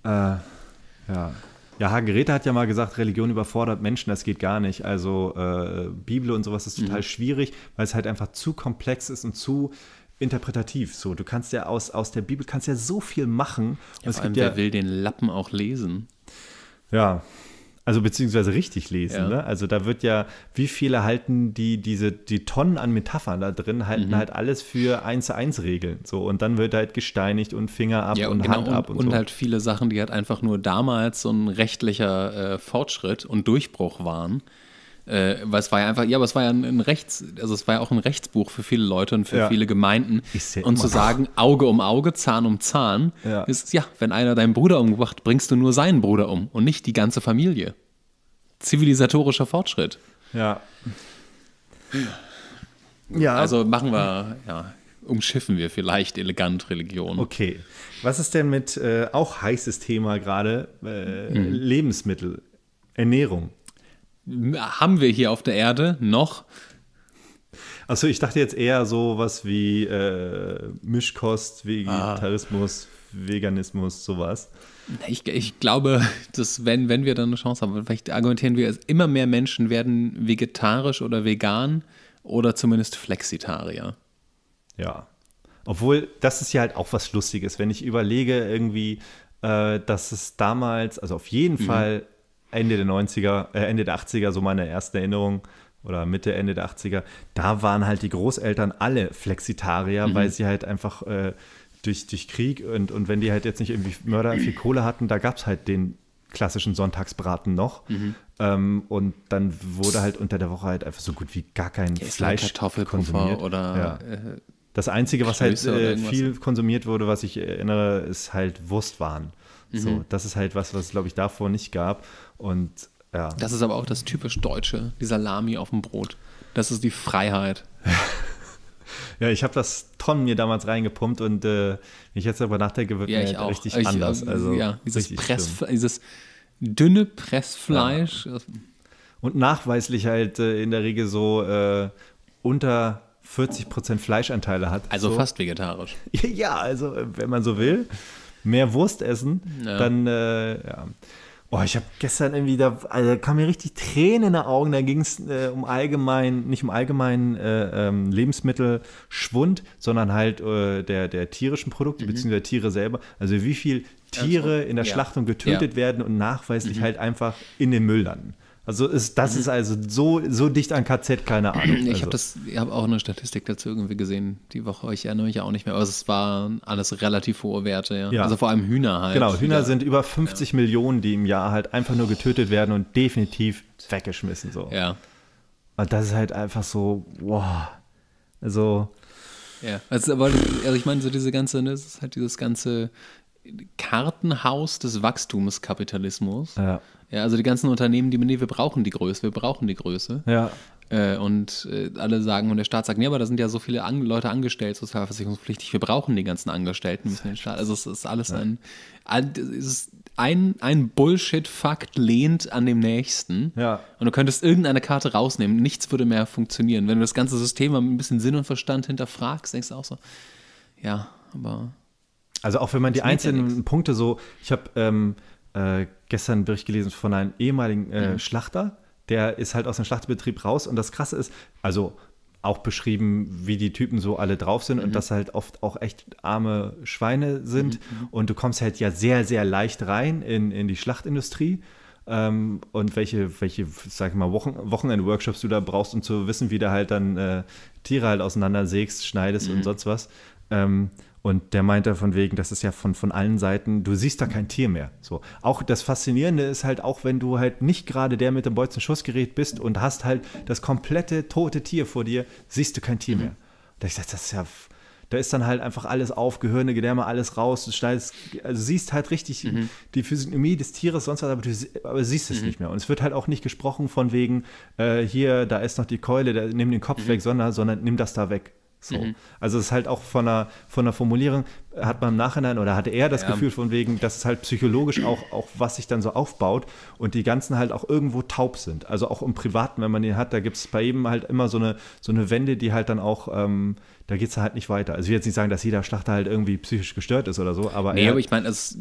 ja. Äh, ja. Ja, Hagerete hat ja mal gesagt, Religion überfordert Menschen, das geht gar nicht. Also äh, Bibel und sowas ist total mhm. schwierig, weil es halt einfach zu komplex ist und zu interpretativ. So, du kannst ja aus, aus der Bibel kannst ja so viel machen. Ja, und es gibt allem, ja, wer will den Lappen auch lesen? Ja, also beziehungsweise richtig lesen. Ja. Ne? Also da wird ja, wie viele halten die diese die Tonnen an Metaphern da drin halten mhm. halt alles für 1 zu 1 Regeln so und dann wird halt gesteinigt und Finger ab ja, und, und genau, Hand ab und, und, so. halt viele Sachen, die halt einfach nur damals so ein rechtlicher äh, Fortschritt und Durchbruch waren. Äh, weil es war ja einfach, ja, aber es war ja ein, ein, Rechts, also es war ja auch ein Rechtsbuch für viele Leute und für ja. viele Gemeinden. Und zu sagen, Auge um Auge, Zahn um Zahn, ja. ist ja, wenn einer deinen Bruder umgebracht, bringst du nur seinen Bruder um und nicht die ganze Familie. Zivilisatorischer Fortschritt. Ja. Ja. Also machen wir, ja, umschiffen wir vielleicht elegant Religion. Okay. Was ist denn mit, äh, auch heißes Thema gerade, äh, mhm. Lebensmittel, Ernährung? haben wir hier auf der Erde noch? Also ich dachte jetzt eher so was wie äh, Mischkost, Vegetarismus, ah. Veganismus, sowas. Ich, ich, glaube, dass wenn, wenn wir dann eine Chance haben, vielleicht argumentieren wir, immer mehr Menschen werden vegetarisch oder vegan oder zumindest Flexitarier. Ja. Obwohl, das ist ja halt auch was Lustiges, wenn ich überlege, irgendwie, äh, dass es damals, also auf jeden mhm. Fall Ende der 90er, äh, Ende der 80er, so meine erste Erinnerung oder Mitte, Ende der 80er, da waren halt die Großeltern alle Flexitarier, mhm. weil sie halt einfach äh, durch, durch Krieg und, und wenn die halt jetzt nicht irgendwie Mörder viel Kohle hatten, da gab es halt den klassischen Sonntagsbraten noch. Mhm. Ähm, und dann wurde halt unter der Woche halt einfach so gut wie gar kein ja, halt Fleisch konsumiert. Oder, ja. äh, das Einzige, was halt, Klöße halt äh, viel konsumiert wurde, was ich erinnere, ist halt Wurstwaren. Mhm. So, das ist halt was, was es, glaube ich, davor nicht gab. Und ja. Das ist aber auch das typisch Deutsche, die Salami auf dem Brot. Das ist die Freiheit. (laughs) ja, ich habe das Tonnen mir damals reingepumpt und äh, wenn ich jetzt darüber nachdenke, wird ja, mir halt richtig ich, anders. Ähm, also, ja, dieses, Press, schlimm. dieses dünne Pressfleisch. Ja. Und nachweislich halt äh, in der Regel so äh, unter 40% Fleischanteile hat. Also so. fast vegetarisch. (laughs) Ja, also äh, wenn man so will mehr Wurst essen, ja. dann, äh, ja. Boah, ich habe gestern irgendwie, da also, kamen mir richtig Tränen in den Augen. Da ging es äh, um allgemein, nicht um allgemeinen äh, ähm, Lebensmittelschwund, sondern halt äh, der, der tierischen Produkte, mhm. beziehungsweise Tiere selber. Also wie viel Tiere in der ja. Schlachtung getötet ja. werden und nachweislich mhm. halt einfach in den Müll landen. Also ist, das mhm. ist also so, so dicht an KZ, keine Ahnung. Ich habe also hab auch eine Statistik dazu irgendwie gesehen die Woche. Ich erinnere mich ja auch nicht mehr, aber es waren alles relativ hohe Werte. Ja. ja. Also vor allem Hühner halt. Genau, Hühner wieder. sind über 50 ja. Millionen, die im Jahr halt einfach nur getötet werden und definitiv weggeschmissen. So. Ja. Und das ist halt einfach so, wow. Also. Ja, also, aber, also ich meine, so diese ganze, das ne, ist halt dieses ganze Kartenhaus des Wachstumskapitalismus. Ja. Ja, also die ganzen Unternehmen, die, nee, wir brauchen die Größe, wir brauchen die Größe. Ja. Äh, und äh, alle sagen, und der Staat sagt, nee, aber da sind ja so viele An Leute angestellt, sozialversicherungspflichtig, wir brauchen die ganzen Angestellten, müssen den Staat. Also es ist alles ja. ein, ein, ein Bullshit-Fakt lehnt an dem nächsten. Ja. Und du könntest irgendeine Karte rausnehmen, nichts würde mehr funktionieren. Wenn du das ganze System mal mit ein bisschen Sinn und Verstand hinterfragst, denkst du auch so, ja, aber. Also auch wenn man die einzelnen ja Punkte so, ich habe ähm, äh, gestern einen Bericht gelesen von einem ehemaligen äh, mhm. Schlachter, der ist halt aus dem Schlachtbetrieb raus und das Krasse ist, also auch beschrieben, wie die Typen so alle drauf sind mhm. und dass halt oft auch echt arme Schweine sind mhm, mhm. und du kommst halt ja sehr, sehr leicht rein in, in die Schlachtindustrie. Ähm, und welche, welche, sag ich mal, Wochen, Wochenend-Workshops du da brauchst, um zu wissen, wie du halt dann äh, Tiere halt auseinander sägst, schneidest und mhm. sonst was. Ähm, und der meinte von wegen, das ist ja von, von allen Seiten, du siehst da kein Tier mehr. So. Auch das Faszinierende ist halt, auch wenn du halt nicht gerade der mit dem Bolzenschussgerät bist und hast halt das komplette tote Tier vor dir, siehst du kein Tier mhm. mehr. Da ich gesagt, das ist ja, da ist dann halt einfach alles auf, Gehirne, Gedärme, alles raus. Du schneidest, also siehst halt richtig mhm. die Physiognomie des Tieres, sonst was, aber du aber siehst es mhm. nicht mehr. Und es wird halt auch nicht gesprochen von wegen, äh, hier, da ist noch die Keule, da, nimm den Kopf mhm. weg, sondern, sondern nimm das da weg. So. Mhm. Also es ist halt auch von einer, von einer Formulierung, hat man im Nachhinein oder hatte er das ja. Gefühl von wegen, dass es halt psychologisch auch, auch was sich dann so aufbaut und die ganzen halt auch irgendwo taub sind. Also auch im Privaten, wenn man den hat, da gibt es bei ihm halt immer so eine, so eine Wende, die halt dann auch, ähm, da geht es halt nicht weiter. Also ich will jetzt nicht sagen, dass jeder Schlachter halt irgendwie psychisch gestört ist oder so, aber. Nee, aber ich meine, es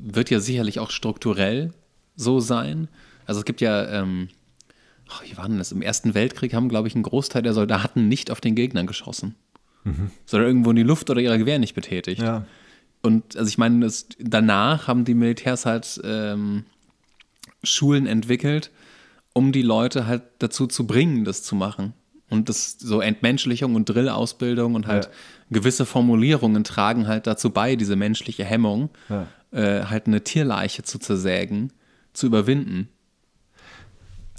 wird ja sicherlich auch strukturell so sein. Also es gibt ja. Ähm wie war denn das? Im Ersten Weltkrieg haben, glaube ich, ein Großteil der Soldaten nicht auf den Gegnern geschossen mhm. sondern irgendwo in die Luft oder ihre Gewehr nicht betätigt. Ja. Und also ich meine, das, danach haben die Militärs halt ähm, Schulen entwickelt, um die Leute halt dazu zu bringen, das zu machen. Und das so Entmenschlichung und Drillausbildung und halt ja. gewisse Formulierungen tragen halt dazu bei, diese menschliche Hemmung, ja. äh, halt eine Tierleiche zu zersägen, zu überwinden.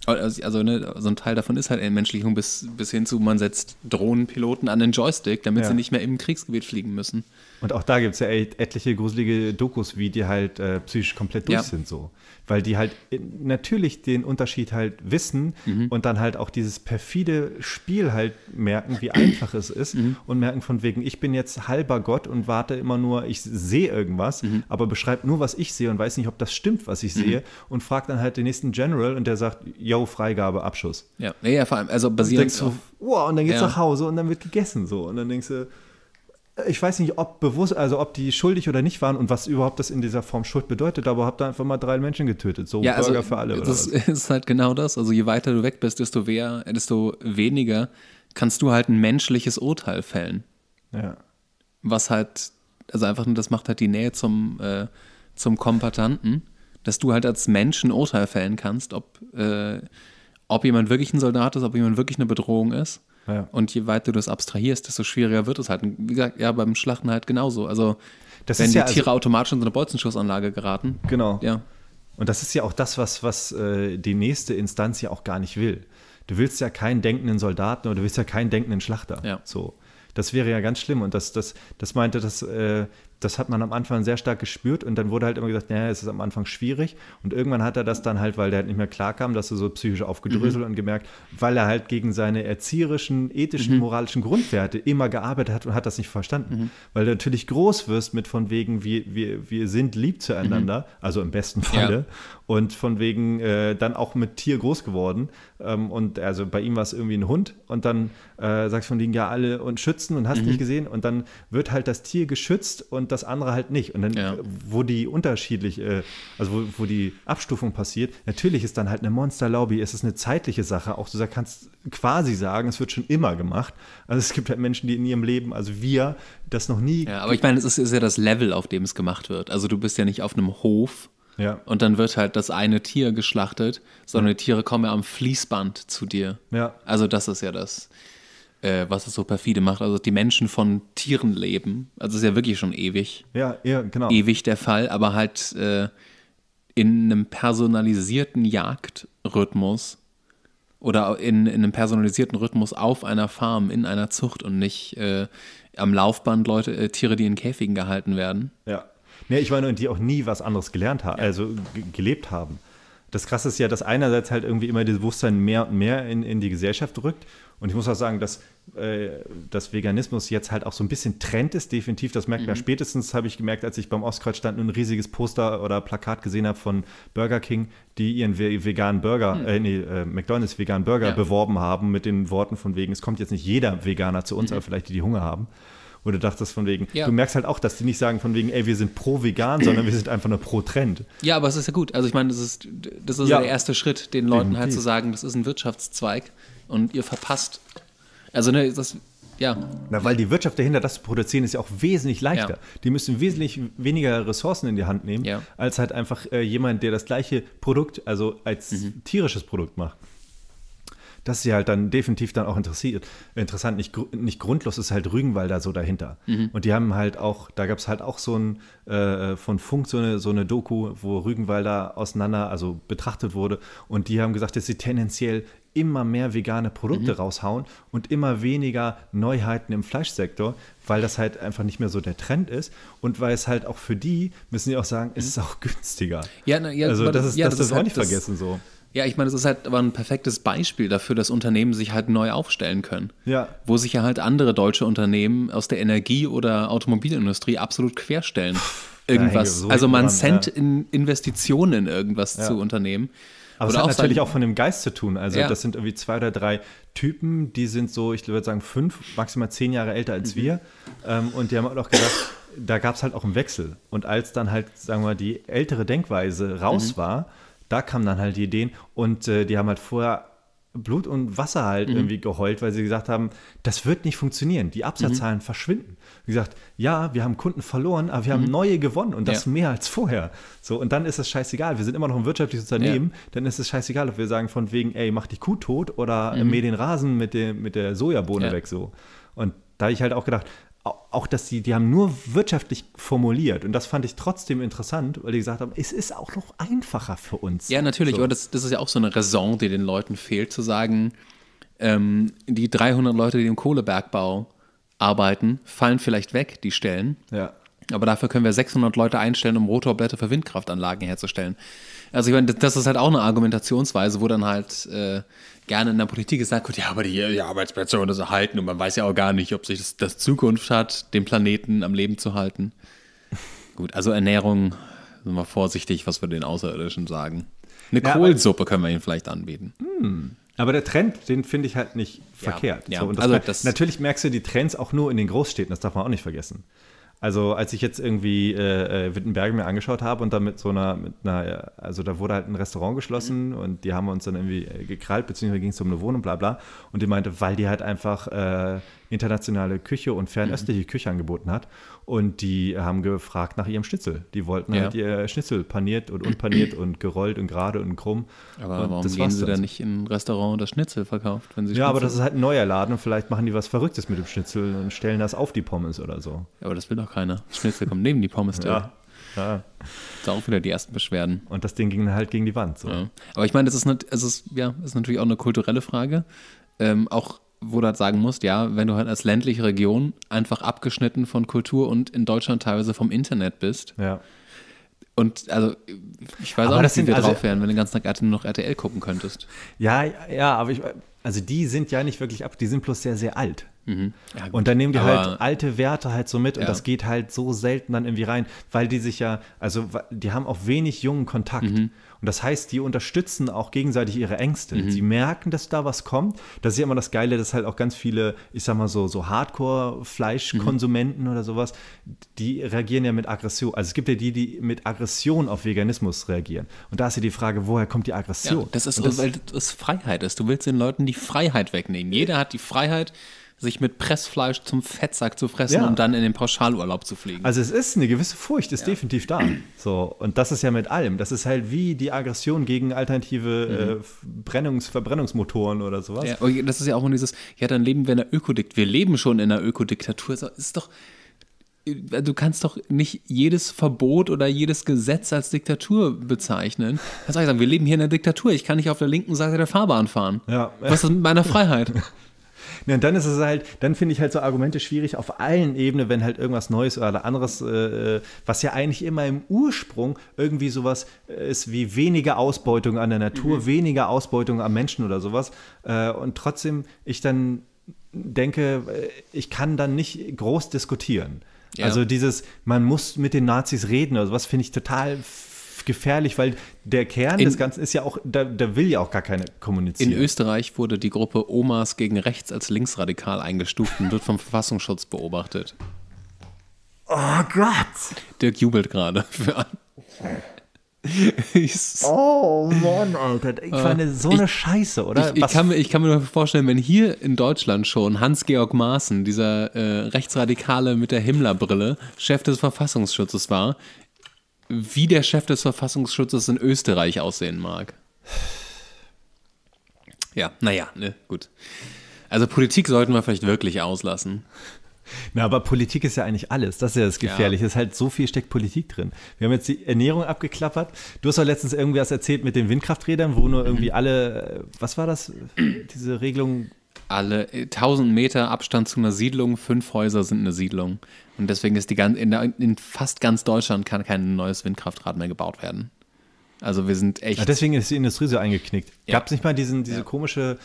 Also, also ne, so ein Teil davon ist halt Entmenschlichung bis, bis hin zu, man setzt Drohnenpiloten an den Joystick, damit ja. sie nicht mehr im Kriegsgebiet fliegen müssen. Und auch da gibt es ja et etliche gruselige Dokus, wie die halt äh, psychisch komplett durch ja. sind so. Weil die halt äh, natürlich den Unterschied halt wissen mhm. und dann halt auch dieses perfide Spiel halt merken, wie einfach es ist mhm. und merken von wegen, ich bin jetzt halber Gott und warte immer nur, ich sehe irgendwas, mhm. aber beschreibt nur, was ich sehe und weiß nicht, ob das stimmt, was ich mhm. sehe und fragt dann halt den nächsten General und der sagt, ja, yo, Freigabe, Abschuss. Ja, ja vor allem, also basierend. Und wow, und dann geht's ja. nach Hause und dann wird gegessen so. Und dann denkst du, ich weiß nicht, ob bewusst, also ob die schuldig oder nicht waren und was überhaupt das in dieser Form Schuld bedeutet, aber habt da einfach mal drei Menschen getötet. So ja, also Burger also, für alle. Oder das was? (laughs) ist halt genau das. Also je weiter du weg bist, desto, wehr, desto weniger kannst du halt ein menschliches Urteil fällen. Ja. Was halt, also einfach nur, das macht halt die Nähe zum, äh, zum Kompatanten dass du halt als Mensch ein Urteil fällen kannst, ob, äh, ob jemand wirklich ein Soldat ist, ob jemand wirklich eine Bedrohung ist. Ja. Und je weiter du das abstrahierst, desto schwieriger wird es halt. Und wie gesagt, ja, beim Schlachten halt genauso. Also, das wenn die ja also Tiere also, automatisch in so eine Bolzenschussanlage geraten. Genau. Ja. Und das ist ja auch das, was, was äh, die nächste Instanz ja auch gar nicht will. Du willst ja keinen denkenden Soldaten oder du willst ja keinen denkenden Schlachter. Ja. So. Das wäre ja ganz schlimm. Und das, das, das meinte das, äh, das hat man am Anfang sehr stark gespürt und dann wurde halt immer gesagt, naja, es ist am Anfang schwierig. Und irgendwann hat er das dann halt, weil der halt nicht mehr klarkam, dass er so psychisch aufgedröselt mhm. und gemerkt, weil er halt gegen seine erzieherischen, ethischen, mhm. moralischen Grundwerte immer gearbeitet hat und hat das nicht verstanden. Mhm. Weil du natürlich groß wirst mit von wegen, wir, wir, wir sind lieb zueinander, mhm. also im besten Falle. Ja und von wegen äh, dann auch mit Tier groß geworden. Ähm, und also bei ihm war es irgendwie ein Hund und dann äh, sagst du von wegen, ja, alle und schützen und hast mhm. nicht gesehen und dann wird halt das Tier geschützt und das andere halt nicht. Und dann, ja. wo die unterschiedlich, äh, also wo, wo, die Abstufung passiert, natürlich ist dann halt eine Monster-Lobby, es ist eine zeitliche Sache. Auch du kannst quasi sagen, es wird schon immer gemacht. Also es gibt halt Menschen, die in ihrem Leben, also wir, das noch nie. Ja, aber ich meine, es ist, ist ja das Level, auf dem es gemacht wird. Also du bist ja nicht auf einem Hof ja. Und dann wird halt das eine Tier geschlachtet, sondern mhm. die Tiere kommen ja am Fließband zu dir. Ja. Also das ist ja das, äh, was es so perfide macht. Also die Menschen von Tieren leben. Also ist ja wirklich schon ewig. Ja, ja genau. Ewig der Fall, aber halt äh, in einem personalisierten Jagdrhythmus oder in, in, einem personalisierten Rhythmus auf einer Farm, in einer Zucht und nicht äh, am Laufband Leute, äh, Tiere, die in Käfigen gehalten werden. Ja. Nee, ich meine, die auch nie was anderes gelernt haben, ja. also gelebt haben. Das Krasse ist ja, dass einerseits halt irgendwie immer das Bewusstsein mehr und mehr in, in die Gesellschaft rückt. Und ich muss auch sagen, dass, äh, dass Veganismus jetzt halt auch so ein bisschen Trend ist, definitiv. Das merkt mhm. man spätestens, habe ich gemerkt, als ich beim Ostkreuz stand und ein riesiges Poster oder Plakat gesehen habe von Burger King, die ihren veganen Burger, mhm. äh, nee, äh, McDonalds veganen Burger ja. beworben haben mit den Worten von wegen, es kommt jetzt nicht jeder Veganer zu uns, mhm. aber vielleicht die, die Hunger haben. Und du dachtest von wegen, ja. du merkst halt auch, dass die nicht sagen von wegen, ey, wir sind pro vegan, (clears throat) sondern wir sind einfach nur pro Trend. Ja, aber es ist ja gut. Also ich meine, das ist, das ist ja. der erste Schritt, den Leuten halt Definitiv. halt zu sagen, das ist ein Wirtschaftszweig und ihr verpasst. Also ne, das, ja. Na, weil die Wirtschaft dahinter, das zu produzieren, ist ja auch wesentlich leichter. Ja. Die müssen wesentlich weniger Ressourcen in die Hand nehmen, ja. als halt einfach äh, jemand, der das gleiche Produkt, also als mhm. tierisches Produkt macht das ist ja halt dann definitiv dann auch interessiert, interessant. Nicht, nicht grundlos ist halt Rügenwalder so dahinter. Mhm. Und die haben halt auch, da gab es halt auch so ein, äh, von Funk so eine, so eine Doku, wo Rügenwalder auseinander, also betrachtet wurde. Und die haben gesagt, dass sie tendenziell immer mehr vegane Produkte mhm. raushauen und immer weniger Neuheiten im Fleischsektor, weil das halt einfach nicht mehr so der Trend ist und weil es halt auch für die, müssen sie auch sagen, mhm. es ist auch günstiger. Ja, na, ja, also das, ist, ja, das, das, ist auch halt nicht vergessen so. Ja, ich meine, das ist halt aber ein perfektes Beispiel dafür, dass Unternehmen sich halt neu aufstellen können. Ja. Wo sich ja halt andere deutsche Unternehmen aus der Energie- oder Automobilindustrie absolut querstellen. irgendwas. So also man Cent ja. in Investitionen in irgendwas ja. zu Unternehmen. Aber das hat auch natürlich auch von dem Geist zu tun. Also ja. das sind irgendwie zwei oder drei Typen, die sind so, ich würde sagen, fünf, maximal zehn Jahre älter als mhm. wir. Ähm, und die haben halt auch gedacht, da gab es halt auch einen Wechsel. Und als dann halt, sagen wir mal, die ältere Denkweise raus mhm. war, da kamen dann halt die Ideen und äh, die haben halt vorher Blut und Wasser halt mhm. irgendwie geheult, weil sie gesagt haben, das wird nicht funktionieren. Die Absatzzahlen mhm. verschwinden. Wie gesagt, ja, wir haben Kunden verloren, aber wir haben mhm. neue gewonnen und das ja. mehr als vorher. So, und dann ist es scheißegal. Wir sind immer noch ein wirtschaftliches Unternehmen, ja. dann ist es scheißegal, ob wir sagen von wegen, ey, mach die Kuh tot oder mhm. mäh den Rasen mit, dem, mit der Sojabohne ja. weg so. Und da habe ich halt auch gedacht, auch, dass die, die haben nur wirtschaftlich formuliert und das fand ich trotzdem interessant, weil die gesagt haben, es ist auch noch einfacher für uns. Ja, natürlich, so. aber das, das ist ja auch so eine Raison, die den Leuten fehlt, zu sagen, ähm, die 300 Leute, die im Kohlebergbau arbeiten, fallen vielleicht weg, die Stellen. Ja. Aber dafür können wir 600 Leute einstellen, um Rotorblätter für Windkraftanlagen herzustellen. Also ich meine, das ist halt auch eine Argumentationsweise, wo dann halt äh, gerne in der Politik gesagt wird, ja, aber die, die Arbeitsplätze wollen das erhalten und man weiß ja auch gar nicht, ob sich das, das Zukunft hat, den Planeten am Leben zu halten. Gut, also Ernährung, sind wir vorsichtig, was wir den Außerirdischen sagen. Eine ja, Kohlsuppe können wir ihnen vielleicht anbieten. Hm. Aber der Trend, den finde ich halt nicht ja, verkehrt. Ja. So, das also das, natürlich merkst du die Trends auch nur in den Großstädten, das darf man auch nicht vergessen. Also als ich jetzt irgendwie äh, äh, Wittenberge mir angeschaut habe und dann mit so einer, mit einer, also da wurde halt ein Restaurant geschlossen mhm. und die haben uns dann irgendwie äh, gekrallt, beziehungsweise ging es um eine Wohnung, bla bla. Und die meinte, weil die halt einfach äh, internationale Küche und fernöstliche mhm. Küche angeboten hat und die haben gefragt nach ihrem Schnitzel. Die wollten ja. halt ihr Schnitzel paniert und unpaniert und gerollt und gerade und krumm. Aber und warum das gehen sie dann nicht ein Restaurant das Schnitzel verkauft, wenn sie Schnitzel Ja, aber das ist halt ein neuer Laden und vielleicht machen die was Verrücktes mit dem Schnitzel und stellen das auf die Pommes oder so. Ja, Aber das will doch keiner. Schnitzel kommt neben die Pommes. Ja. Ja. Da auch wieder die ersten Beschwerden. Und das Ding ging halt gegen die Wand. So. Ja. Aber ich meine, das ist, eine, es ist, ja, ist natürlich auch eine kulturelle Frage. Ähm, auch wo du halt sagen musst, ja, wenn du halt als ländliche Region einfach abgeschnitten von Kultur und in Deutschland teilweise vom Internet bist. Ja. Und also, ich weiß aber auch nicht, wie wir also, drauf wären, wenn du den ganzen Tag nur noch RTL gucken könntest. Ja, ja, aber ich, also die sind ja nicht wirklich ab, die sind bloß sehr, sehr alt. Mhm. Ja, und dann nehmen die aber, halt alte Werte halt so mit ja. und das geht halt so selten dann irgendwie rein, weil die sich ja, also die haben auch wenig jungen Kontakt. Mhm. Und das heißt, die unterstützen auch gegenseitig ihre Ängste. Mhm. Sie merken, dass da was kommt. Das ist ja immer das Geile, dass halt auch ganz viele, ich sag mal so, so Hardcore-Fleischkonsumenten mhm. oder sowas, die reagieren ja mit Aggression. Also es gibt ja die, die mit Aggression auf Veganismus reagieren. Und da ist ja die Frage, woher kommt die Aggression? Ja, das ist, das, weil das Freiheit ist. Du willst den Leuten die Freiheit wegnehmen. Jeder hat die Freiheit, sich mit Pressfleisch zum Fettsack zu fressen, ja. um dann in den Pauschalurlaub zu fliegen. Also es ist eine gewisse Furcht, ist ja. definitiv da. (clears throat) So, und das ist ja mit allem. Das ist halt wie die Aggression gegen alternative äh, mhm. äh, Brennungs Verbrennungsmotoren oder sowas. Ja, das ist ja auch nur dieses, ja, dann leben wir in einer Ökodiktatur. Wir leben schon in einer Ökodiktatur. So, ist doch äh, du kannst doch nicht jedes Verbot oder jedes Gesetz als Diktatur bezeichnen. Kannst auch sagen, wir leben hier in einer Diktatur, ich kann nicht auf der linken Seite der Fahrbahn fahren. Ja. Was ist mit meiner Freiheit? (laughs) Ja, und dann ist es halt, dann finde ich halt so Argumente schwierig auf allen Ebenen, wenn halt irgendwas Neues oder anderes, äh, äh was ja eigentlich immer im Ursprung irgendwie sowas äh, ist wie weniger Ausbeutung an der Natur, mhm. weniger Ausbeutung am Menschen oder sowas. Äh, und trotzdem ich dann denke, äh, ich kann dann nicht groß diskutieren. Ja. Also dieses, man muss mit den Nazis reden oder sowas, finde ich total gefährlich, weil der Kern in, des Ganzen ist ja auch, da, da, will ja auch gar keine kommunizieren. In Österreich wurde die Gruppe Omas gegen rechts als linksradikal eingestuft und wird vom Verfassungsschutz beobachtet. Oh Gott! Dirk jubelt gerade oh Mann, Alter. Oh ich meine, so äh, ich, eine Scheiße, oder? Ich, ich, kann, ich, kann, mir nur vorstellen, wenn hier in Deutschland schon Hans-Georg Maaßen, dieser äh, Rechtsradikale mit der Himmlerbrille, Chef des Verfassungsschutzes war, wie der Chef des Verfassungsschutzes in Österreich aussehen mag. Ja, naja, ne, gut. Also Politik sollten wir vielleicht wirklich auslassen. Na, aber Politik ist ja eigentlich alles. Das ist ja das Gefährliche. Ja. Es ist halt so viel steckt Politik drin. Wir haben jetzt die Ernährung abgeklappert. Du hast doch letztens irgendwie was erzählt mit den Windkrafträdern, wo nur irgendwie mhm. alle, äh, was war das? Diese Regelung alle 1000 äh, Meter Abstand zu einer Siedlung, fünf Häuser sind eine Siedlung. Und deswegen ist die ganze, in, in, fast ganz Deutschland kann kein neues Windkraftrad mehr gebaut werden. Also wir sind echt. Ja, deswegen ist die Industrie so eingeknickt. Ja. Gab es nicht mal diesen, diese ja. komische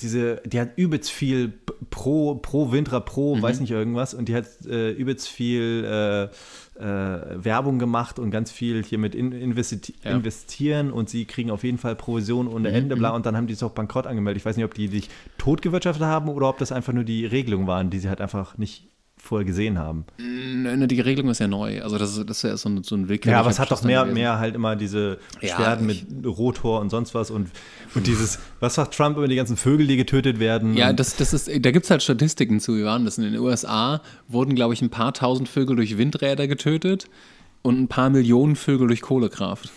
diese, die hat übelst viel pro, pro Winter, pro, mhm. weiß nicht irgendwas, und die hat äh, übelst viel äh, äh, Werbung gemacht und ganz viel hier mit in, investi ja. investieren und sie kriegen auf jeden Fall Provision ohne mhm. Ende, bla, mhm. und dann haben die es auch bankrott angemeldet. Ich weiß nicht, ob die sich totgewirtschaftet haben oder ob das einfach nur die Regelungen waren, die sie halt einfach nicht vorher gesehen haben. die Regelung ist ja neu. Also das, das ist ja so ein, so ein Weg. Ja, aber es hat doch mehr, gewesen. mehr halt immer diese Beschwerden ja, mit Rotor und sonst was und, und dieses, was sagt Trump über die ganzen Vögel, die getötet werden? Ja, das, das ist, da gibt es halt Statistiken zu, wie waren das. In den USA wurden, glaube ich, ein paar tausend Vögel durch Windräder getötet und ein paar Millionen Vögel durch Kohlekraft.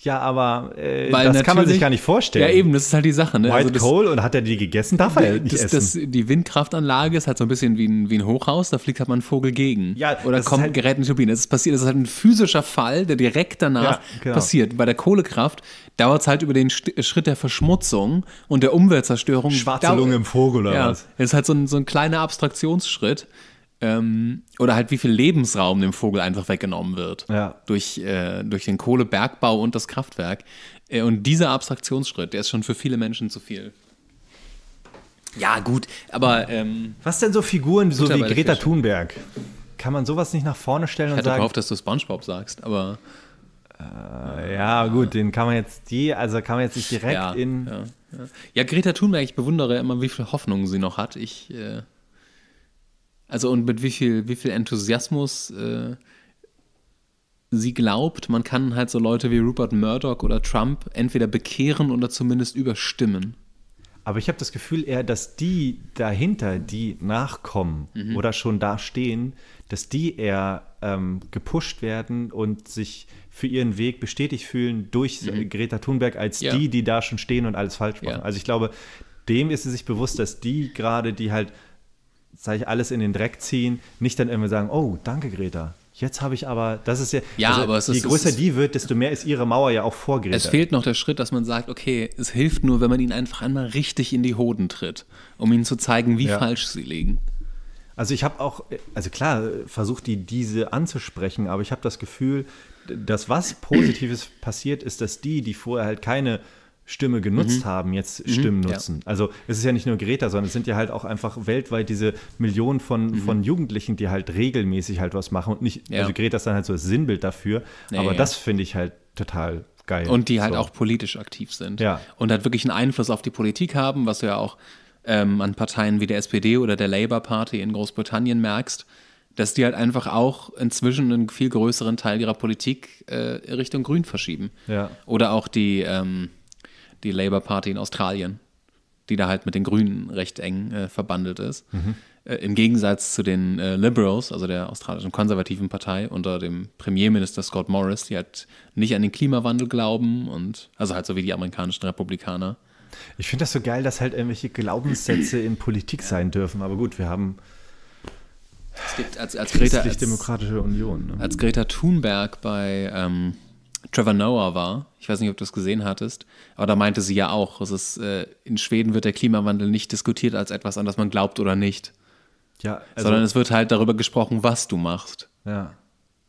Ja, aber äh, das kann man sich gar nicht vorstellen. Ja, eben, das ist halt die Sache. Ne? White also das, Coal und hat er die gegessen? Darf er ja nicht das, essen. Das, die Windkraftanlage ist halt so ein bisschen wie ein, wie ein Hochhaus, da fliegt halt mal ein Vogel gegen. Ja, Oder kommt halt, gerät in die Turbine. Das ist passiert, das ist halt ein physischer Fall, der direkt danach ja, genau. passiert. Bei der Kohlekraft dauert es halt über den St Schritt der Verschmutzung und der Umweltzerstörung. Schwarze Lunge im Vogel oder ja, was? Das ist halt so ein, so ein kleiner Abstraktionsschritt ähm, oder halt wie viel Lebensraum dem Vogel einfach weggenommen wird ja. durch, äh, durch den Kohlebergbau und das Kraftwerk. Äh, und dieser Abstraktionsschritt, der ist schon für viele Menschen zu viel. Ja, gut, aber. Ähm, Was denn so Figuren so wie Greta Thunberg? Kann man sowas nicht nach vorne stellen ich und sagen. Ich gehofft, dass du Spongebob sagst, aber. Äh, ja, gut, den kann man jetzt die, also kann man jetzt nicht direkt ja, in. Ja, ja. ja, Greta Thunberg, ich bewundere immer, wie viel Hoffnung sie noch hat. Ich. Äh, also und mit wie viel, wie viel Enthusiasmus äh, sie glaubt, man kann halt so Leute wie Rupert Murdoch oder Trump entweder bekehren oder zumindest überstimmen. Aber ich habe das Gefühl eher, dass die dahinter, die nachkommen mhm. oder schon da stehen, dass die eher ähm, gepusht werden und sich für ihren Weg bestätigt fühlen durch äh, mhm. Greta Thunberg als ja. die, die da schon stehen und alles falsch machen. Ja. Also ich glaube, dem ist sie sich bewusst, dass die gerade, die halt sage ich, alles in den Dreck ziehen, nicht dann irgendwie sagen, oh, danke Greta. Jetzt habe ich aber, das ist ja, ja also, aber je ist, größer ist, die wird, desto mehr ist ihre Mauer ja auch vor Greta. Es fehlt noch der Schritt, dass man sagt, okay, es hilft nur, wenn man ihnen einfach einmal richtig in die Hoden tritt, um ihnen zu zeigen, wie ja. falsch sie liegen. Also ich habe auch, also klar, versucht die diese anzusprechen, aber ich habe das Gefühl, dass was Positives passiert ist, dass die, die vorher halt keine Stimme genutzt mhm. haben, jetzt mhm. Stimmen nutzen. Ja. Also es ist ja nicht nur Greta, sondern es sind ja halt auch einfach weltweit diese Millionen von, mhm. von Jugendlichen, die halt regelmäßig halt was machen und nicht, ja. also Greta ist dann halt so das Sinnbild dafür, ja, aber das finde ich halt total geil. Und die halt so. auch politisch aktiv sind. Ja. Und halt wirklich einen Einfluss auf die Politik haben, was du ja auch ähm, an Parteien wie der SPD oder der Labour Party in Großbritannien merkst, dass die halt einfach auch inzwischen einen viel größeren Teil ihrer Politik äh, Richtung Grün verschieben. Ja. Oder auch die ähm, die Labour Party in Australien, die da halt mit den Grünen recht eng äh, verbandelt ist. Mhm. Äh, Im Gegensatz zu den äh, Liberals, also der australischen konservativen Partei unter dem Premierminister Scott Morris, die halt nicht an den Klimawandel glauben und also halt so wie die amerikanischen Republikaner. Ich finde das so geil, dass halt irgendwelche Glaubenssätze in Politik sein dürfen. Aber gut, wir haben es gibt als, als Greta, als, Union, ne? als Greta Thunberg bei ähm, Trevor Noah war. Ich weiß nicht, ob du es gesehen hattest, aber da meinte sie ja auch, es ist, äh, in Schweden wird der Klimawandel nicht diskutiert als etwas, an das man glaubt oder nicht. Ja, also sondern es wird halt darüber gesprochen, was du machst. Ja.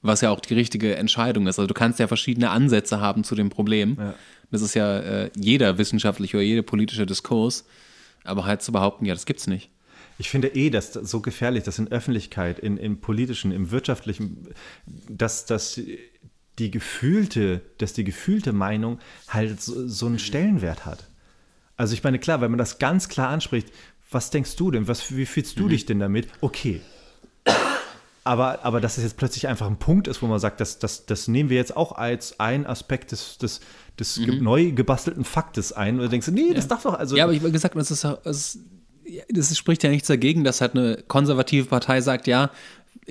Was ja auch die richtige Entscheidung ist. Also du kannst ja verschiedene Ansätze haben zu dem Problem. Ja. Das ist ja äh, jeder wissenschaftliche oder jeder politische Diskurs. Aber halt zu behaupten, ja, das gibt's nicht. Ich finde eh, dass das so gefährlich, dass in Öffentlichkeit, in, in politischen, im wirtschaftlichen, dass, das die gefühlte, dass die gefühlte Meinung halt so, so einen Stellenwert hat. Also ich meine, klar, wenn man das ganz klar anspricht, was denkst du denn? Was, wie fühlst du mhm. dich denn damit? Okay. Aber, aber dass es jetzt plötzlich einfach ein Punkt ist, wo man sagt, das, das, das nehmen wir jetzt auch als einen Aspekt des, des, des mhm. neu gebastelten Faktes ein. Und du denkst, nee, ja. das darf doch. Also ja, aber ich habe gesagt, das, ist, das, das spricht ja nichts dagegen, dass halt eine konservative Partei sagt, ja,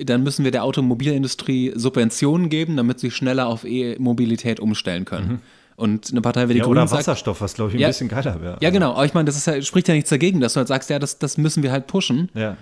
dann müssen wir der Automobilindustrie Subventionen geben, damit sie schneller auf E-Mobilität umstellen können. Mhm. Und eine Partei wie die ja, Grünen. Oder Wasserstoff, sagt, was glaube ich ein ja, bisschen geiler wäre. Ja, genau. Aber ich meine, das ja, spricht ja nichts dagegen, dass du halt sagst, ja, das, das müssen wir halt pushen. Ja.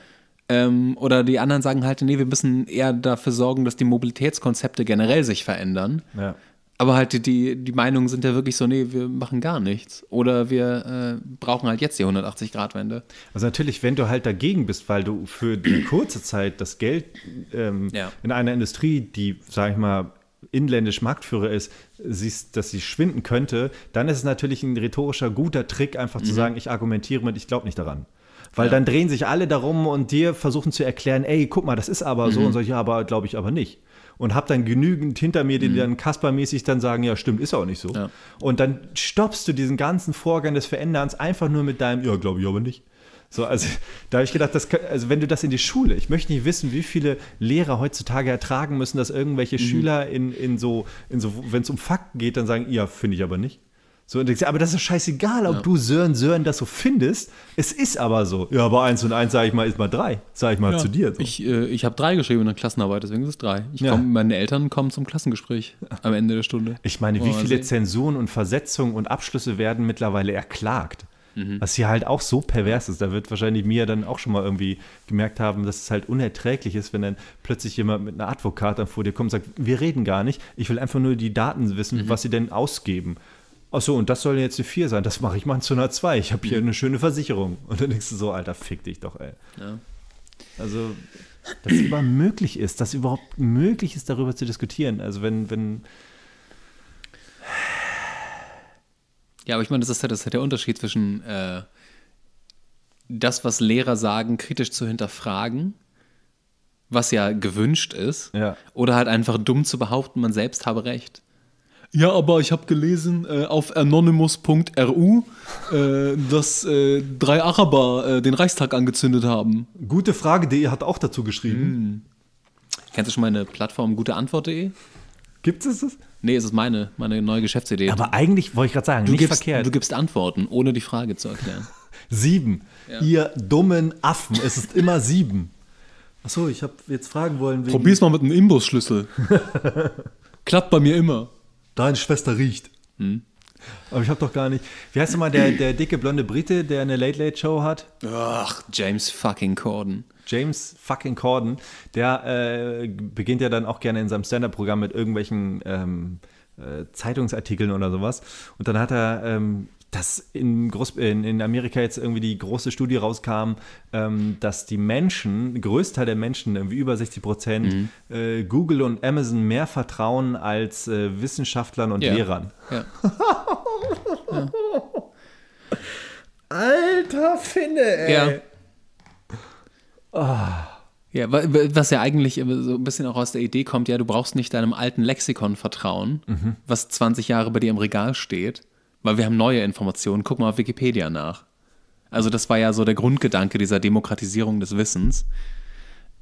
Ähm, oder die anderen sagen halt, nee, wir müssen eher dafür sorgen, dass die Mobilitätskonzepte generell sich verändern. Ja. Aber halt die, die Meinungen sind ja wirklich so, nee, wir machen gar nichts. Oder wir äh, brauchen halt jetzt die 180-Grad-Wende. Also natürlich, wenn du halt dagegen bist, weil du für die (clears throat) kurze Zeit das Geld ähm, ja. in einer Industrie, die, sag ich mal, inländisch Marktführer ist, siehst, dass sie schwinden könnte, dann ist es natürlich ein rhetorischer guter Trick, einfach zu mhm. sagen, ich argumentiere mit, ich glaube nicht daran. Weil ja. dann drehen sich alle darum und dir versuchen zu erklären, ey, guck mal, das ist aber mhm. so und so, ja, aber glaube ich aber nicht und habe dann genügend hinter mir, die mhm. dann Kaspermäßig dann sagen, ja stimmt, ist auch nicht so. Ja. Und dann stoppst du diesen ganzen Vorgang des Veränderns einfach nur mit deinem, ja glaube ich aber nicht. So, also da habe ich gedacht, das, also wenn du das in die Schule, ich möchte nicht wissen, wie viele Lehrer heutzutage ertragen müssen, dass irgendwelche mhm. Schüler in, in so, in so wenn es um Fakten geht, dann sagen, ja, finde ich aber nicht. So, und denkst, aber das ist scheißegal, ob ja. du Sören Sören das so findest. Es ist aber so. Ja, aber eins und eins, sage ich mal, ist mal drei. Sage ich mal ja. zu dir. So. Ich, äh, ich habe drei geschrieben in der Klassenarbeit, deswegen ist es drei. Ich ja. komm, meine Eltern kommen zum Klassengespräch am Ende der Stunde. Ich meine, wie oh, viele Zensuren und Versetzungen und Abschlüsse werden mittlerweile erklagt? Mhm. Was hier halt auch so pervers ist. Da wird wahrscheinlich Mia dann auch schon mal irgendwie gemerkt haben, dass es halt unerträglich ist, wenn dann plötzlich jemand mit einer Advokat dann vor dir kommt und sagt, wir reden gar nicht, ich will einfach nur die Daten wissen, mhm. was sie denn ausgeben. Achso, und das soll jetzt eine 4 sein, das mache ich mal zu einer 2. Ich habe hier mhm. eine schöne Versicherung. Und dann denkst du so, Alter, fick dich doch, ey. Ja. Also, dass es überhaupt möglich ist, dass es überhaupt möglich ist, darüber zu diskutieren. Also, wenn, wenn. Ja, aber ich meine, das ist halt, das ist halt der Unterschied zwischen äh, das, was Lehrer sagen, kritisch zu hinterfragen was ja gewünscht ist, ja. oder halt einfach dumm zu behaupten, man selbst habe recht. Ja, aber ich habe gelesen äh, auf anonymous.ru, äh, dass äh, drei Araber äh, den Reichstag angezündet haben. Gute Frage.de hat auch dazu geschrieben. Hm. Kennst du schon meine Plattform guteantwort.de? Gibt es das? Nee, es ist meine, meine neue Geschäftsidee. Aber eigentlich wollte ich gerade sagen, du nicht gibst, verkehrt. Du gibst Antworten, ohne die Frage zu erklären. (laughs) sieben. Ja. Ihr dummen Affen. Es ist immer sieben. Achso, ich habe jetzt fragen wollen. Probier's mal mit einem Imbusschlüssel. (laughs) Klappt bei mir immer deine Schwester riecht. Hm. Aber ich habe doch gar nicht. Wie heißt nochmal der, der dicke blonde Brite, der eine Late Late Show hat? Ach, James fucking Corden. James fucking Corden, der äh, beginnt ja dann auch gerne in seinem Stand-Up-Programm mit irgendwelchen ähm, äh, Zeitungsartikeln oder sowas. Und dann hat er ähm, dass in, Groß in, in Amerika jetzt irgendwie die große Studie rauskam, ähm, dass die Menschen, größter der Menschen, irgendwie über 60 Prozent, mhm. äh, Google und Amazon mehr vertrauen als äh, Wissenschaftlern und ja. Lehrern. Ja. (laughs) Alter Finde, ey. Ja. Oh. Ja, was ja eigentlich so ein bisschen auch aus der Idee kommt, ja, du brauchst nicht deinem alten Lexikon vertrauen, mhm. was 20 Jahre bei dir im Regal steht, weil wir haben neue Informationen, guck mal auf Wikipedia nach. Also das war ja so der Grundgedanke dieser Demokratisierung des Wissens.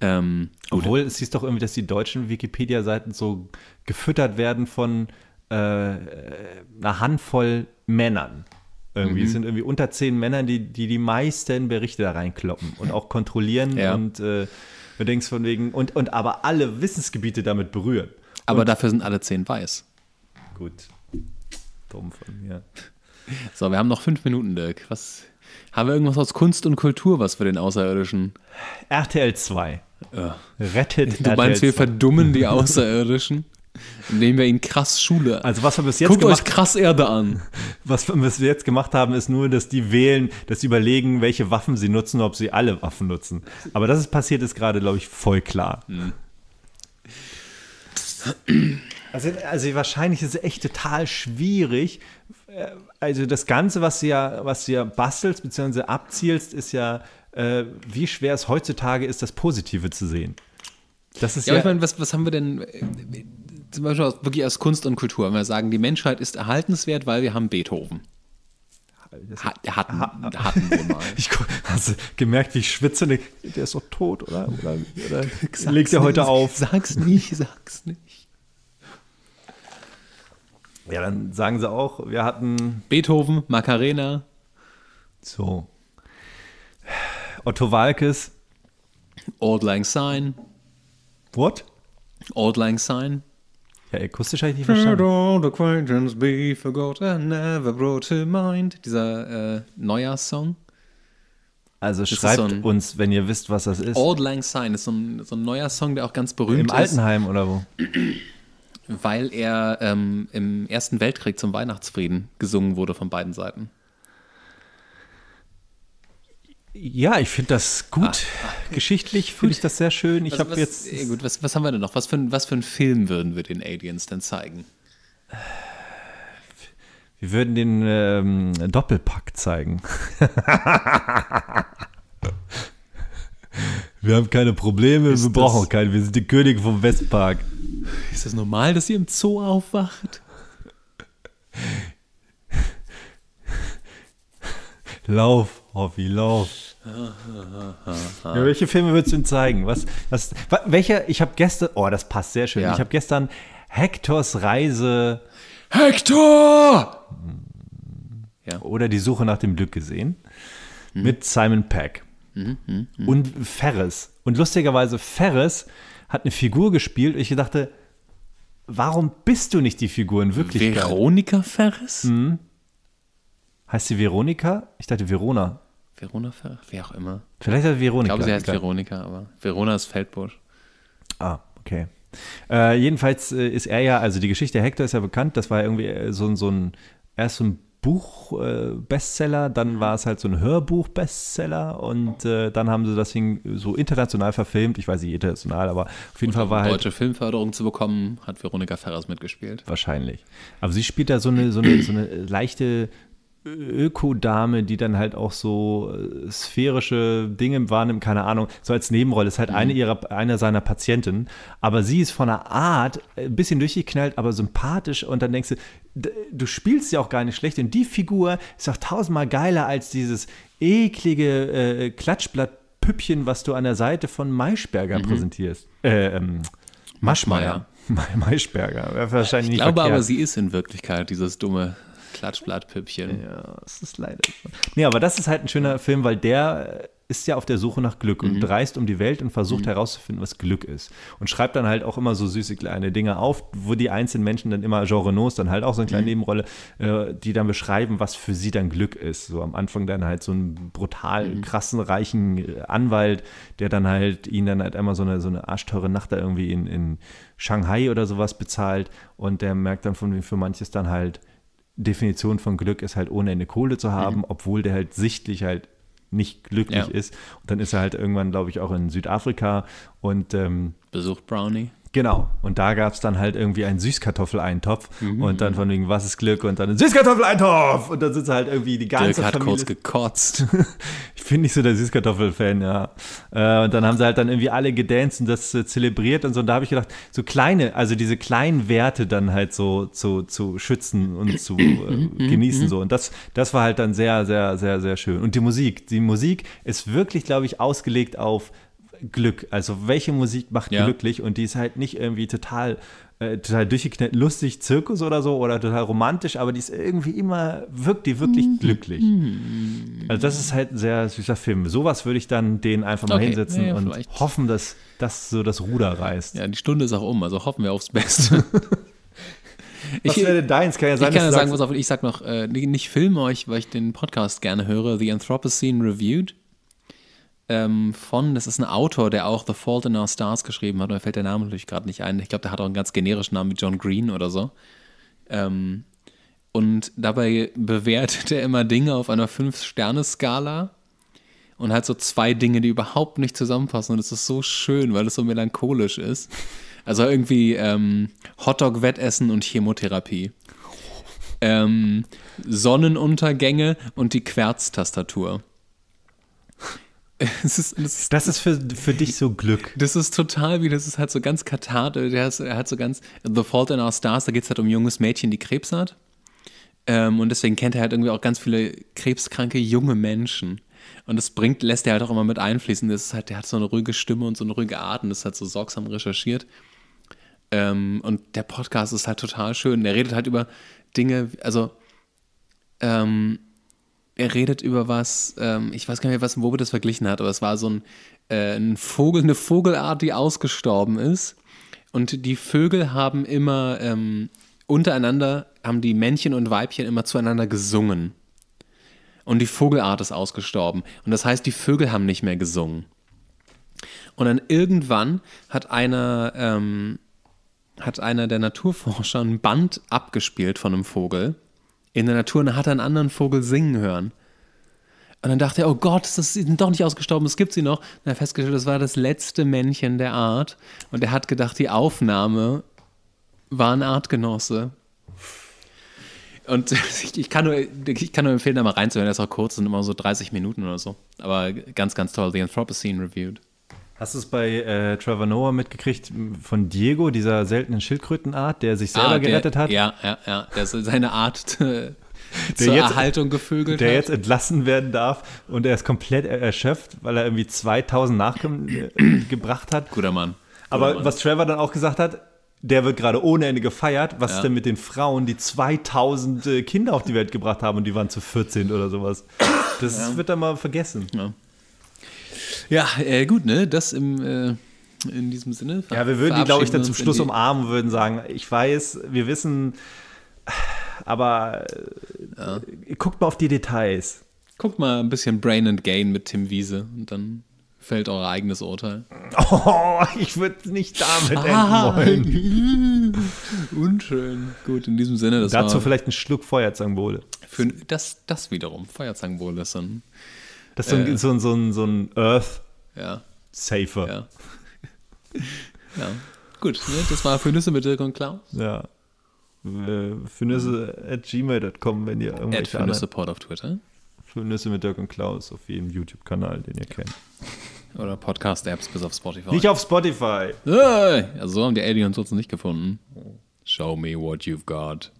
Ähm, Obwohl es hieß doch irgendwie, dass die deutschen Wikipedia-Seiten so gefüttert werden von äh, äh, einer Handvoll Männern. Irgendwie. Mhm. Es sind irgendwie unter zehn Männern, die, die die meisten Berichte da reinkloppen und auch kontrollieren ja. und äh, du denkst von wegen, und, und aber alle Wissensgebiete damit berühren. Aber und, dafür sind alle zehn weiß. Gut dumm von mir. So, wir haben noch fünf Minuten, Dirk. Was, haben wir irgendwas aus Kunst und Kultur, was für den Außerirdischen? RTL 2. Ja. Rettet Du meinst, wir 2. verdummen die (laughs) Außerirdischen? Nehmen wir ihnen krass Schule. Also was wir bis jetzt Guckt gemacht, euch krass Erde an. (laughs) Was wir jetzt gemacht haben, ist nur, dass die wählen, dass sie überlegen, welche Waffen sie nutzen, ob sie alle Waffen nutzen. Aber dass es passiert, ist gerade, glaube ich, voll klar. Hm. Also, also wahrscheinlich ist es echt total schwierig. Äh, also das Ganze, was du ja, was du ja bastelst bzw. abzielst, ist ja, äh, wie schwer es heutzutage ist, das Positive zu sehen. Das ist ja, ja ich meine, was, was haben wir denn äh, zum Beispiel aus, wirklich aus Kunst und Kultur? Wenn wir sagen, die Menschheit ist erhaltenswert, weil wir haben Beethoven. Hat, hatten, wir mal. ich, hast du gemerkt, wie ich schwitze? Der ist doch tot, oder? oder, oder (laughs) legst du heute auf? Sag's nicht, sag's nicht. Ja, dann sagen sie auch, wir hatten. Beethoven, Macarena. So. Otto Walkes. Old Lang Sign. What? Old Lang Sign. Ja, akustisch habe ich nicht verstanden. acquaintance be forgotten, never brought to mind. Dieser äh, Neujahrssong. Also das schreibt so uns, wenn ihr wisst, was das ist. Old Lang Sign ist so ein, so ein neuer Song, der auch ganz berühmt Im ist. Im Altenheim oder wo? Weil er ähm, im Ersten Weltkrieg zum Weihnachtsfrieden gesungen wurde von beiden Seiten. Ja, ich finde das gut. Ah, ah, Geschichtlich finde ich das sehr schön. Ich habe jetzt. Eh gut, was, was haben wir denn noch? Was für, was für einen Film würden wir den Aliens denn zeigen? Wir würden den ähm, Doppelpack zeigen. (laughs) Wir haben keine Probleme, ist wir brauchen das, keine. Wir sind die Könige vom Westpark. Ist das normal, dass ihr im Zoo aufwacht? Lauf, Hoffi, lauf. Ja, welche Filme würdest du ihm zeigen? Was, was, welcher? Ich habe gestern, oh, das passt sehr schön. Ja. Ich habe gestern Hectors Reise. Hector! Hm. Ja. Oder die Suche nach dem Glück gesehen. Mhm. Mit Simon Peck. Mhm, mhm, mhm, Und Ferris. Und lustigerweise, Ferris hat eine Figur gespielt und ich dachte, warum bist du nicht die Figur in Wirklichkeit? Veronika Ferris? Mhm. Heißt sie Veronika? Ich dachte Verona. Verona Ferris? Wer auch immer. Vielleicht hat Veronika. Ich glaube, sie heißt Veronika, aber Verona ist Feldbusch. Ah, okay. Äh, jedenfalls äh, ist er ja, also die Geschichte Hector ist ja bekannt, das war irgendwie äh, so, so ein, erst so ein Buch-Bestseller, äh, dann mhm. war es halt so ein Hörbuch-Bestseller und äh, dann haben sie das Ding so international verfilmt. Ich weiß nicht international, aber auf jeden und Fall war deutsche halt. Deutsche Filmförderung zu bekommen, hat Veronika Ferres mitgespielt. Wahrscheinlich. Aber sie spielt da so eine, so eine, so eine leichte Ökodame, die dann halt auch so äh, sphärische Dinge wahrnimmt, keine Ahnung, so als Nebenrolle. Ist halt mhm. eine ihrer, einer seiner Patienten. Aber sie ist von einer Art äh, ein bisschen durchgeknallt, aber sympathisch. Und dann denkst du, du spielst sie auch gar nicht schlecht. Und die Figur ist auch tausendmal geiler als dieses eklige äh, Klatschblatt-Püppchen, was du an der Seite von Maischberger mhm. präsentierst. Äh, ähm, Maschmeier. Maschmeier. (laughs) Maischberger. Wahrscheinlich ich glaube verkehrt. aber, sie ist in Wirklichkeit dieses dumme Klatschblattpüppchen. Ja, es ist leider Nee, aber das ist halt ein schöner Film, weil der ist ja auf der Suche nach Glück und mhm. reist um die Welt und versucht mhm. herauszufinden, was Glück ist. Und schreibt dann halt auch immer so süße kleine Dinge auf, wo die einzelnen Menschen dann immer, Jean Renault dann halt auch so eine kleine mhm. Nebenrolle, äh, die dann beschreiben, was für sie dann Glück ist. So am Anfang dann halt so einen brutal mhm. krassen, reichen äh, Anwalt, der dann halt ihnen dann halt einmal so eine, so eine arschteure Nacht da irgendwie in, in Shanghai oder sowas bezahlt und der merkt dann von für manches dann halt, Definition von Glück ist halt ohne eine Kohle zu haben, mhm. obwohl der halt sichtlich halt nicht glücklich ja. ist. Und dann ist er halt irgendwann, glaube ich, auch in Südafrika und ähm, besucht Brownie. Genau. Und da gab es dann halt irgendwie einen Süßkartoffeleintopf mhm. und dann von wegen, was ist Glück? Und dann ein Süßkartoffeleintopf! Und dann sitzt halt irgendwie die ganze Dirk hat Familie. kurz gekotzt. (laughs) ich bin nicht so der Süßkartoffel-Fan, ja. Äh, und dann haben sie halt dann irgendwie alle gedanced und das äh, zelebriert und so. Und da habe ich gedacht, so kleine, also diese kleinen Werte dann halt so zu, zu schützen und zu (clears throat) äh, mhm, mhm, genießen mhm. so. Und das, das war halt dann sehr, sehr, sehr, sehr schön. Und die Musik, die Musik ist wirklich, glaube ich, ausgelegt auf Glück. Also welche Musik macht ja. glücklich? Und die ist halt nicht irgendwie total, äh, total durchgeknallt, lustig, Zirkus oder so oder total romantisch, aber die ist irgendwie immer, wirkt die wirklich mhm. glücklich. Mhm. Also das ist halt ein sehr süßer Film. Sowas würde ich dann denen einfach mal okay. hinsetzen ja, und vielleicht. hoffen, dass das so das Ruder reißt. Ja, die Stunde ist auch um, also hoffen wir aufs Beste. (laughs) Was ich, wäre deins? Kann ja sein, ich kann ja sagen, was auf, ich sag noch, äh, nicht filme euch, weil ich den Podcast gerne höre, The Anthropocene Reviewed ähm, von, das ist ein Autor, der auch The Fault in Our Stars geschrieben hat. Mir fällt der Name natürlich gerade nicht ein. Ich glaube, der hat auch einen ganz generischen Namen wie John Green oder so. Ähm, und dabei bewertet er immer Dinge auf einer Fünf-Sterne-Skala und hat so zwei Dinge, die überhaupt nicht zusammenpassen. Und es ist so schön, weil es so melancholisch ist. Also irgendwie ähm, Hotdog-Wettessen und Chemotherapie. Ähm, Sonnenuntergänge und die Querztastatur. (laughs) Ist, das, ist, das, ist für, für dich so Glück. Das ist total wie, das ist halt so ganz Katat, der ist, er hat so ganz The Fault in Our Stars, da geht es halt um ein junges Mädchen, die Krebs hat. Ähm, und deswegen kennt er halt irgendwie auch ganz viele krebskranke junge Menschen. Und das bringt, lässt er halt auch immer mit einfließen. Das ist halt, der hat so eine ruhige Stimme und so eine ruhige Art und das hat so sorgsam recherchiert. Ähm, und der Podcast ist halt total schön. Der redet halt über Dinge, also ähm, er redet über was, ähm, ich weiß gar nicht mehr, was Mobe das verglichen hat, aber es war so ein, äh, ein Vogel, eine Vogelart, die ausgestorben ist. Und die Vögel haben immer ähm, untereinander, haben die Männchen und Weibchen immer zueinander gesungen. Und die Vogelart ist ausgestorben. Und das heißt, die Vögel haben nicht mehr gesungen. Und dann irgendwann hat einer, ähm, hat einer der Naturforscher ein Band abgespielt von einem Vogel in der Natur und hat einen anderen Vogel singen hören. Und dann dachte er, oh Gott, das sind doch nicht ausgestorben, es gibt sie noch. Und er hat festgestellt, das war das letzte Männchen der Art. Und er hat gedacht, die Aufnahme war ein Artgenosse. Und (laughs) ich kann, nur, ich kann nur empfehlen, da mal reinzuhören. Der ist auch kurz, sind immer so 30 Minuten oder so. Aber ganz, ganz toll. The Anthropocene Reviewed. Hast du es bei äh, Trevor Noah mitgekriegt von Diego, dieser seltenen Schildkrötenart, der sich selber ah, der, gerettet hat? Ja, ja, ja. Der so seine Art äh, der zur jetzt, Erhaltung gefügelt Der hat. jetzt entlassen werden darf und er ist komplett erschöpft, weil er irgendwie 2000 Nachkommen äh, gebracht hat. Guter Mann. Guter Aber Mann. was Trevor dann auch gesagt hat, der wird gerade ohne Ende gefeiert. Was ja. ist denn mit den Frauen, die 2000 äh, Kinder auf die Welt gebracht haben und die waren zu 14 oder sowas? Das ja. wird dann mal vergessen. Ja. Ja, äh, gut, ne? Das im. Äh in diesem Sinne. Ja, wir würden die, glaube ich, dann zum Schluss umarmen und würden sagen, ich weiß, wir wissen, aber äh, ja. guckt mal auf die Details. Guckt mal ein bisschen Brain and Gain mit Tim Wiese und dann fällt euer eigenes Urteil. (laughs) Oh, ich würde nicht damit ah, wollen. (laughs) Unschön. Gut, in diesem Sinne. Dazu vielleicht einen Schluck Feuerzangenbowle. Das, das wiederum, Feuerzangenbowle ist dann das ist so ein, äh, so ein, so ein, so ein Earth-Safer. Ja. ja. (laughs) ja. Gut, ne? das war für Nüsse mit Dirk und Klaus. Ja. Äh, Fürnüsse at gmail.com, wenn ihr irgendwelche At Support auf Twitter. Fürnüsse mit Dirk und Klaus auf jedem YouTube-Kanal, den ihr ja. kennt. (laughs) Oder Podcast-Apps bis auf Spotify. Nicht auf Spotify! also so haben die Aliens uns nicht gefunden. Show me what you've got.